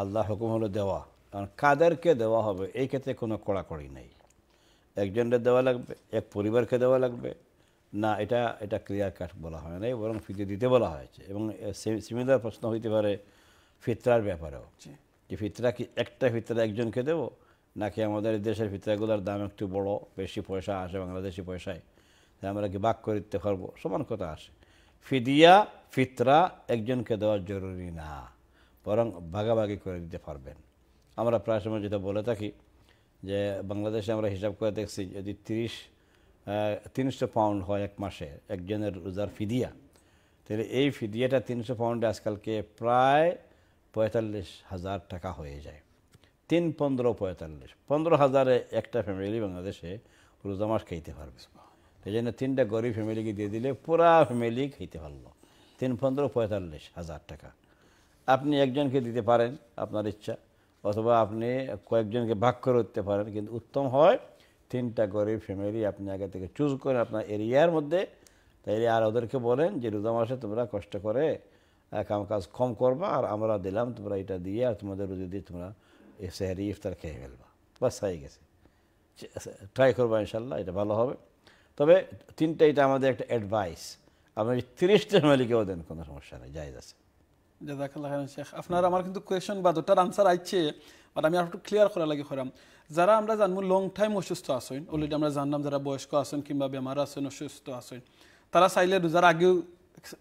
আল্লাহ হুকুম হলো দেওয়া কারণ কাদেরকে দেওয়া হবে এই ক্ষেত্রে কোনো কড়াকড়ি নেই একজনের দেওয়া লাগবে এক পরিবারকে দেওয়া লাগবে না এটা এটা ক্লিয়ার কাট বলা হয় নাই বরং ফিতে দিতে বলা হয়েছে এবং সিমিলার প্রশ্ন হইতে পারে ফিতরার ব্যাপারেও যে ফিতরা কি একটা ফিতরা একজনকে দেবো নাকি আমাদের দেশের ফিতরাগুলোর দাম একটু বড় বেশি পয়সা আসে বাংলাদেশি পয়সায় তাই আমরা কি বাক দিতে পারবো সমান কথা আসে ফিদিয়া ফিতরা একজনকে দেওয়া জরুরি না বরং ভাগাভাগি করে দিতে পারবেন আমরা প্রায় সময় যেটা বলে থাকি যে বাংলাদেশে আমরা হিসাব করে দেখছি যদি তিরিশ তিনশো পাউন্ড হয় এক মাসে একজনের রোজার ফিদিয়া তাহলে এই ফিদিয়াটা তিনশো পাউন্ডে আজকালকে প্রায় পঁয়তাল্লিশ হাজার টাকা হয়ে যায় তিন পনেরো পঁয়তাল্লিশ পনেরো হাজারে একটা ফ্যামিলি বাংলাদেশে রোজা মাস খাইতে পারবে এই জন্য তিনটা গরিব ফ্যামিলিকে দিয়ে দিলে পুরা ফ্যামিলি খাইতে পারলো তিন পনেরো পঁয়তাল্লিশ হাজার টাকা আপনি একজনকে দিতে পারেন আপনার ইচ্ছা অথবা আপনি কয়েকজনকে ভাগ করে উঠতে পারেন কিন্তু উত্তম হয় তিনটা গরিব ফ্যামিলি আপনি আগে থেকে চুজ করেন আপনার এরিয়ার মধ্যে তাইলে আর ওদেরকে বলেন যে রোজা মাসে তোমরা কষ্ট করে কাম কাজ কম করবা আর আমরা দিলাম তোমরা এটা দিয়ে আর তোমাদের রুজি দিয়ে তোমরা সেহারি ইফতার খেয়ে ফেলবা বাস হয়ে গেছে ট্রাই আচ্ছা, করবা ইনশাল্লাহ এটা ভালো হবে তবে তিনটা এটা আমাদের একটা অ্যাডভাইস আপনি তিরিশটা ফ্যামিলিকেও দেন কোনো সমস্যা নেই যাই আছে জাজাকাল্লাহ শেখ আপনার আমার কিন্তু কোয়েশন বা দুটার আনসার আইছে বাট আমি আর একটু ক্লিয়ার করা লাগে করাম যারা আমরা জানবো লং টাইম অসুস্থ আসেন অলরেডি আমরা জানলাম যারা বয়স্ক আছেন কিংবা বেমার আছেন অসুস্থ আছেন তারা চাইলে রোজার আগেও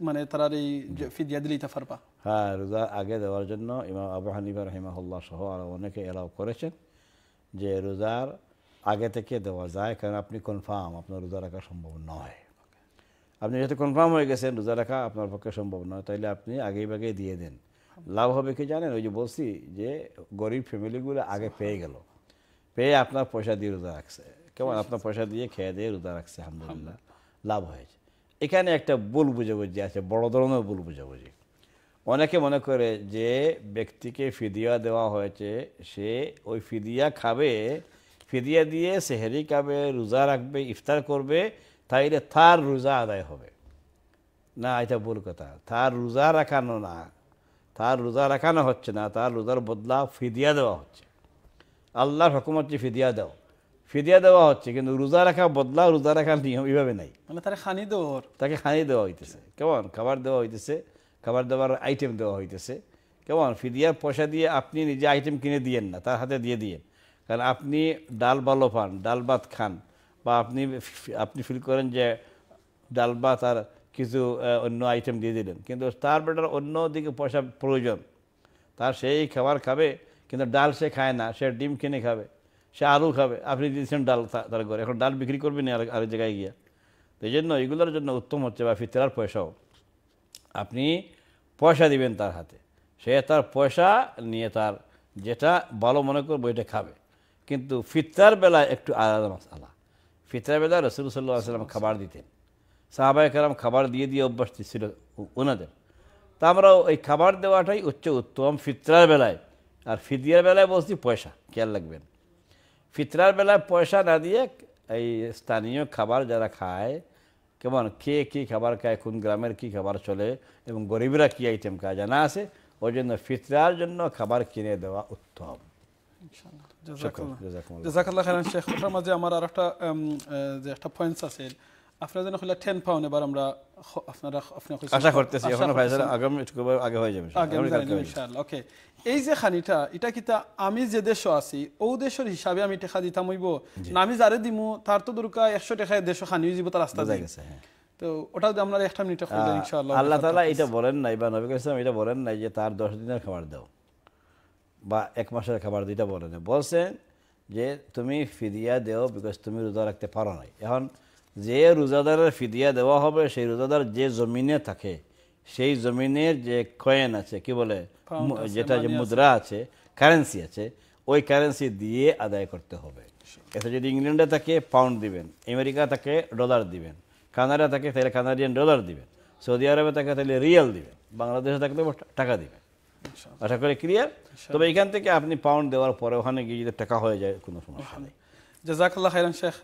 মানে তারা এই ফিদিয়া দিলে পারবা হ্যাঁ রোজা আগে দেওয়ার জন্য ইমাম আবু হানিবা রহিমাহুল্লাহ সহ আরও অনেকে এলাও করেছেন যে রোজার আগে থেকে দেওয়া যায় কারণ আপনি কনফার্ম আপনার রোজা রাখা সম্ভব নয় আপনি যেহেতু কনফার্ম হয়ে গেছেন রোজা রাখা আপনার পক্ষে সম্ভব নয় তাইলে আপনি আগেই বাগেই দিয়ে দেন লাভ হবে কি জানেন ওই যে বলছি যে গরিব ফ্যামিলিগুলো আগে পেয়ে গেল পেয়ে আপনার পয়সা দিয়ে রোজা রাখছে কেমন আপনার পয়সা দিয়ে খেয়ে দিয়ে রোজা রাখছে আলহামদুলিল্লাহ লাভ হয়েছে এখানে একটা ভুল বুঝাবুঝি আছে বড় ধরনের ভুল বুঝাবুঝি অনেকে মনে করে যে ব্যক্তিকে ফিদিয়া দেওয়া হয়েছে সে ওই ফিদিয়া খাবে ফিদিয়া দিয়ে সেহেরি খাবে রোজা রাখবে ইফতার করবে তাইলে তার রোজা আদায় হবে না এটা ভুল কথা তার রোজা রাখানো না তার রোজা রাখানো হচ্ছে না তার রোজার বদলা ফিদিয়া দেওয়া হচ্ছে আল্লাহর হচ্ছে ফিদিয়া দাও ফিদিয়া দেওয়া হচ্ছে কিন্তু রোজা রাখা বদলা রোজা রাখার নিয়ম এইভাবে নাই মানে তারা খানি দেওয়ার তাকে খানি দেওয়া হইতেছে কেমন খাবার দেওয়া হইতেছে খাবার দাবার আইটেম দেওয়া হইতেছে কেমন ফিদিয়ার পয়সা দিয়ে আপনি নিজে আইটেম কিনে দিয়েন না তার হাতে দিয়ে দিয়েন কারণ আপনি ডাল ভালো পান ডাল ভাত খান বা আপনি আপনি ফিল করেন যে ডাল ভাত আর কিছু অন্য আইটেম দিয়ে দিলেন কিন্তু তার বেটার অন্য দিকে পয়সা প্রয়োজন তার সেই খাবার খাবে কিন্তু ডাল সে খায় না সে ডিম কিনে খাবে সে আলু খাবে আপনি দিয়েছেন ডাল তার ঘরে এখন ডাল বিক্রি করবেন আর আরেক জায়গায় গিয়া তো এই জন্য এগুলোর জন্য উত্তম হচ্ছে বা ফিতরার পয়সাও আপনি পয়সা দিবেন তার হাতে সে তার পয়সা নিয়ে তার যেটা ভালো মনে করবো ওইটা খাবে কিন্তু ফিতরার বেলা একটু আলাদা মশালা ফিতরার বেলা রসুল সাল্লাহ সাল্লাম খাবার দিতেন সাহাবাই কালাম খাবার দিয়ে দিয়ে অভ্যস্ত ছিল ওনাদের তা আমরাও ওই খাবার দেওয়াটাই হচ্ছে উত্তম ফিতরার বেলায় আর ফিদিয়ার বেলায় বলছি পয়সা খেয়াল রাখবেন ফিতরার বেলায় পয়সা না দিয়ে এই স্থানীয় খাবার যারা খায় কেমন কে কী খাবার খায় কোন গ্রামের কী খাবার চলে এবং গরিবরা কী আইটেম খায় জানা আছে ওই জন্য ফিতরার জন্য খাবার কিনে দেওয়া উত্তম আমার আর একটা যে একটা পয়েন্টস আছে আপনার জন্য হলে টেন পাউন্ড এবার আমরা আপনারা আশা করতেছি আগামী আগে হয়ে যাবে ওকে এই যে খানিটা এটা কিতা আমি যে দেশ আছি ও দেশের হিসাবে আমি টেকা দিতাম হইব আমি যারে দিমু তার তো দরকার একশো টাকায় দেশ খানি যাব তার রাস্তা যাই গেছে হ্যাঁ। তো ওটা আমরা একটা মিনিট আল্লাহ তাআলা এটা বলেন নাই বা নবী ইসলাম এটা বলেন নাই যে তার দশ দিনের খাবার দাও বা এক মাসের খাবার দিতে বলে না বলছেন যে তুমি ফিদিয়া দেও বিকজ তুমি রোজা রাখতে পারো নাই এখন যে রোজাদারের ফিদিয়া দেওয়া হবে সেই রোজাদার যে জমিনে থাকে সেই জমিনের যে কয়েন আছে কি বলে যেটা যে মুদ্রা আছে কারেন্সি আছে ওই কারেন্সি দিয়ে আদায় করতে হবে এটা যদি ইংল্যান্ডে তাকে পাউন্ড দিবেন আমেরিকা তাকে ডলার দিবেন কানাডা তাকে তাহলে কানাডিয়ান ডলার দিবেন সৌদি আরবে তাকে তাহলে রিয়াল দিবেন বাংলাদেশে থাকলে টাকা দিবেন আশা করি ক্লিয়ার তবে এখান থেকে আপনি পাউন্ড দেওয়ার পরে ওখানে গিয়ে যদি টাকা হয়ে যায় কোনো সমস্যা নেই জাজাকাল্লাহ হাইরান শেখ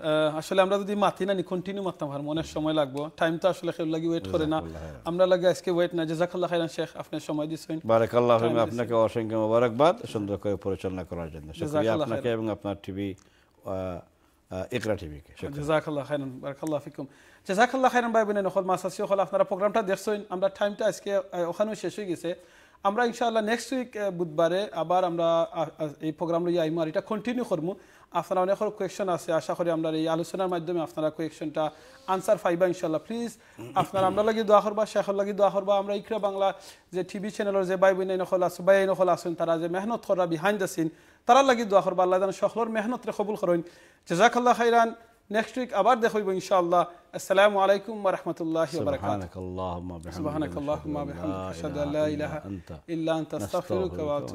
আসলে আমরা যদি মাতি না কন্টিনিউ মারতাম পারবো অনেক সময় লাগবো টাইম তো আসলে কেউ লাগি ওয়েট করে না আমরা লাগে আজকে ওয়েট না জাজাকাল্লাহ হাইরান শেখ আপনার সময় দিচ্ছেন বারাকাল্লাহ আপনাকে অসংখ্য মোবারকবাদ সুন্দর করে পরিচালনা করার জন্য আপনাকে এবং আপনার টিভি জাজাকাল্লাহ ফিকুম জাজাকাল্লাহ ভাই মাসাসি হল আপনারা প্রোগ্রামটা দেখছেন আমরা টাইমটা আজকে ওখানে শেষ হয়ে গেছে আমরা ইনশাআল্লাহ নেক্সট উইক বুধবারে আবার আমরা এই প্রোগ্রাম লইয়া আইমু আর এটা কন্টিনিউ করবো আপনারা অনেক কোয়েকশন আছে আশা করি আমরা এই আলোচনার মাধ্যমে আপনারা কোয়েকশনটা আনসার পাইবা ইনশাল্লাহ প্লিজ আপনারা আমরা লাগি দোয়া করবা শেখর লাগি দোয়া করবা আমরা ইকরা বাংলা যে টিভি চ্যানেলের যে বাই বোন নকল আছে বাই নকল আছেন তারা যে মেহনত করা বিহাইন্ড দ্য সিন তারা লাগি দোয়া করবা আল্লাহ যেন সকলের মেহনতরে কবুল করেন জাজাকাল্লাহ খাইরান নেক্সট উইক আবার দেখব ইনশাআল্লাহ আসসালামু আলাইকুম ওয়া রাহমাতুল্লাহি ওয়া বারাকাতুহু সুবহানাকাল্লাহুম্মা বিহামদিকা আশহাদু আল্লা ইলাহা ইল্লা আনতা আস্তাগফিরুকা ওয়া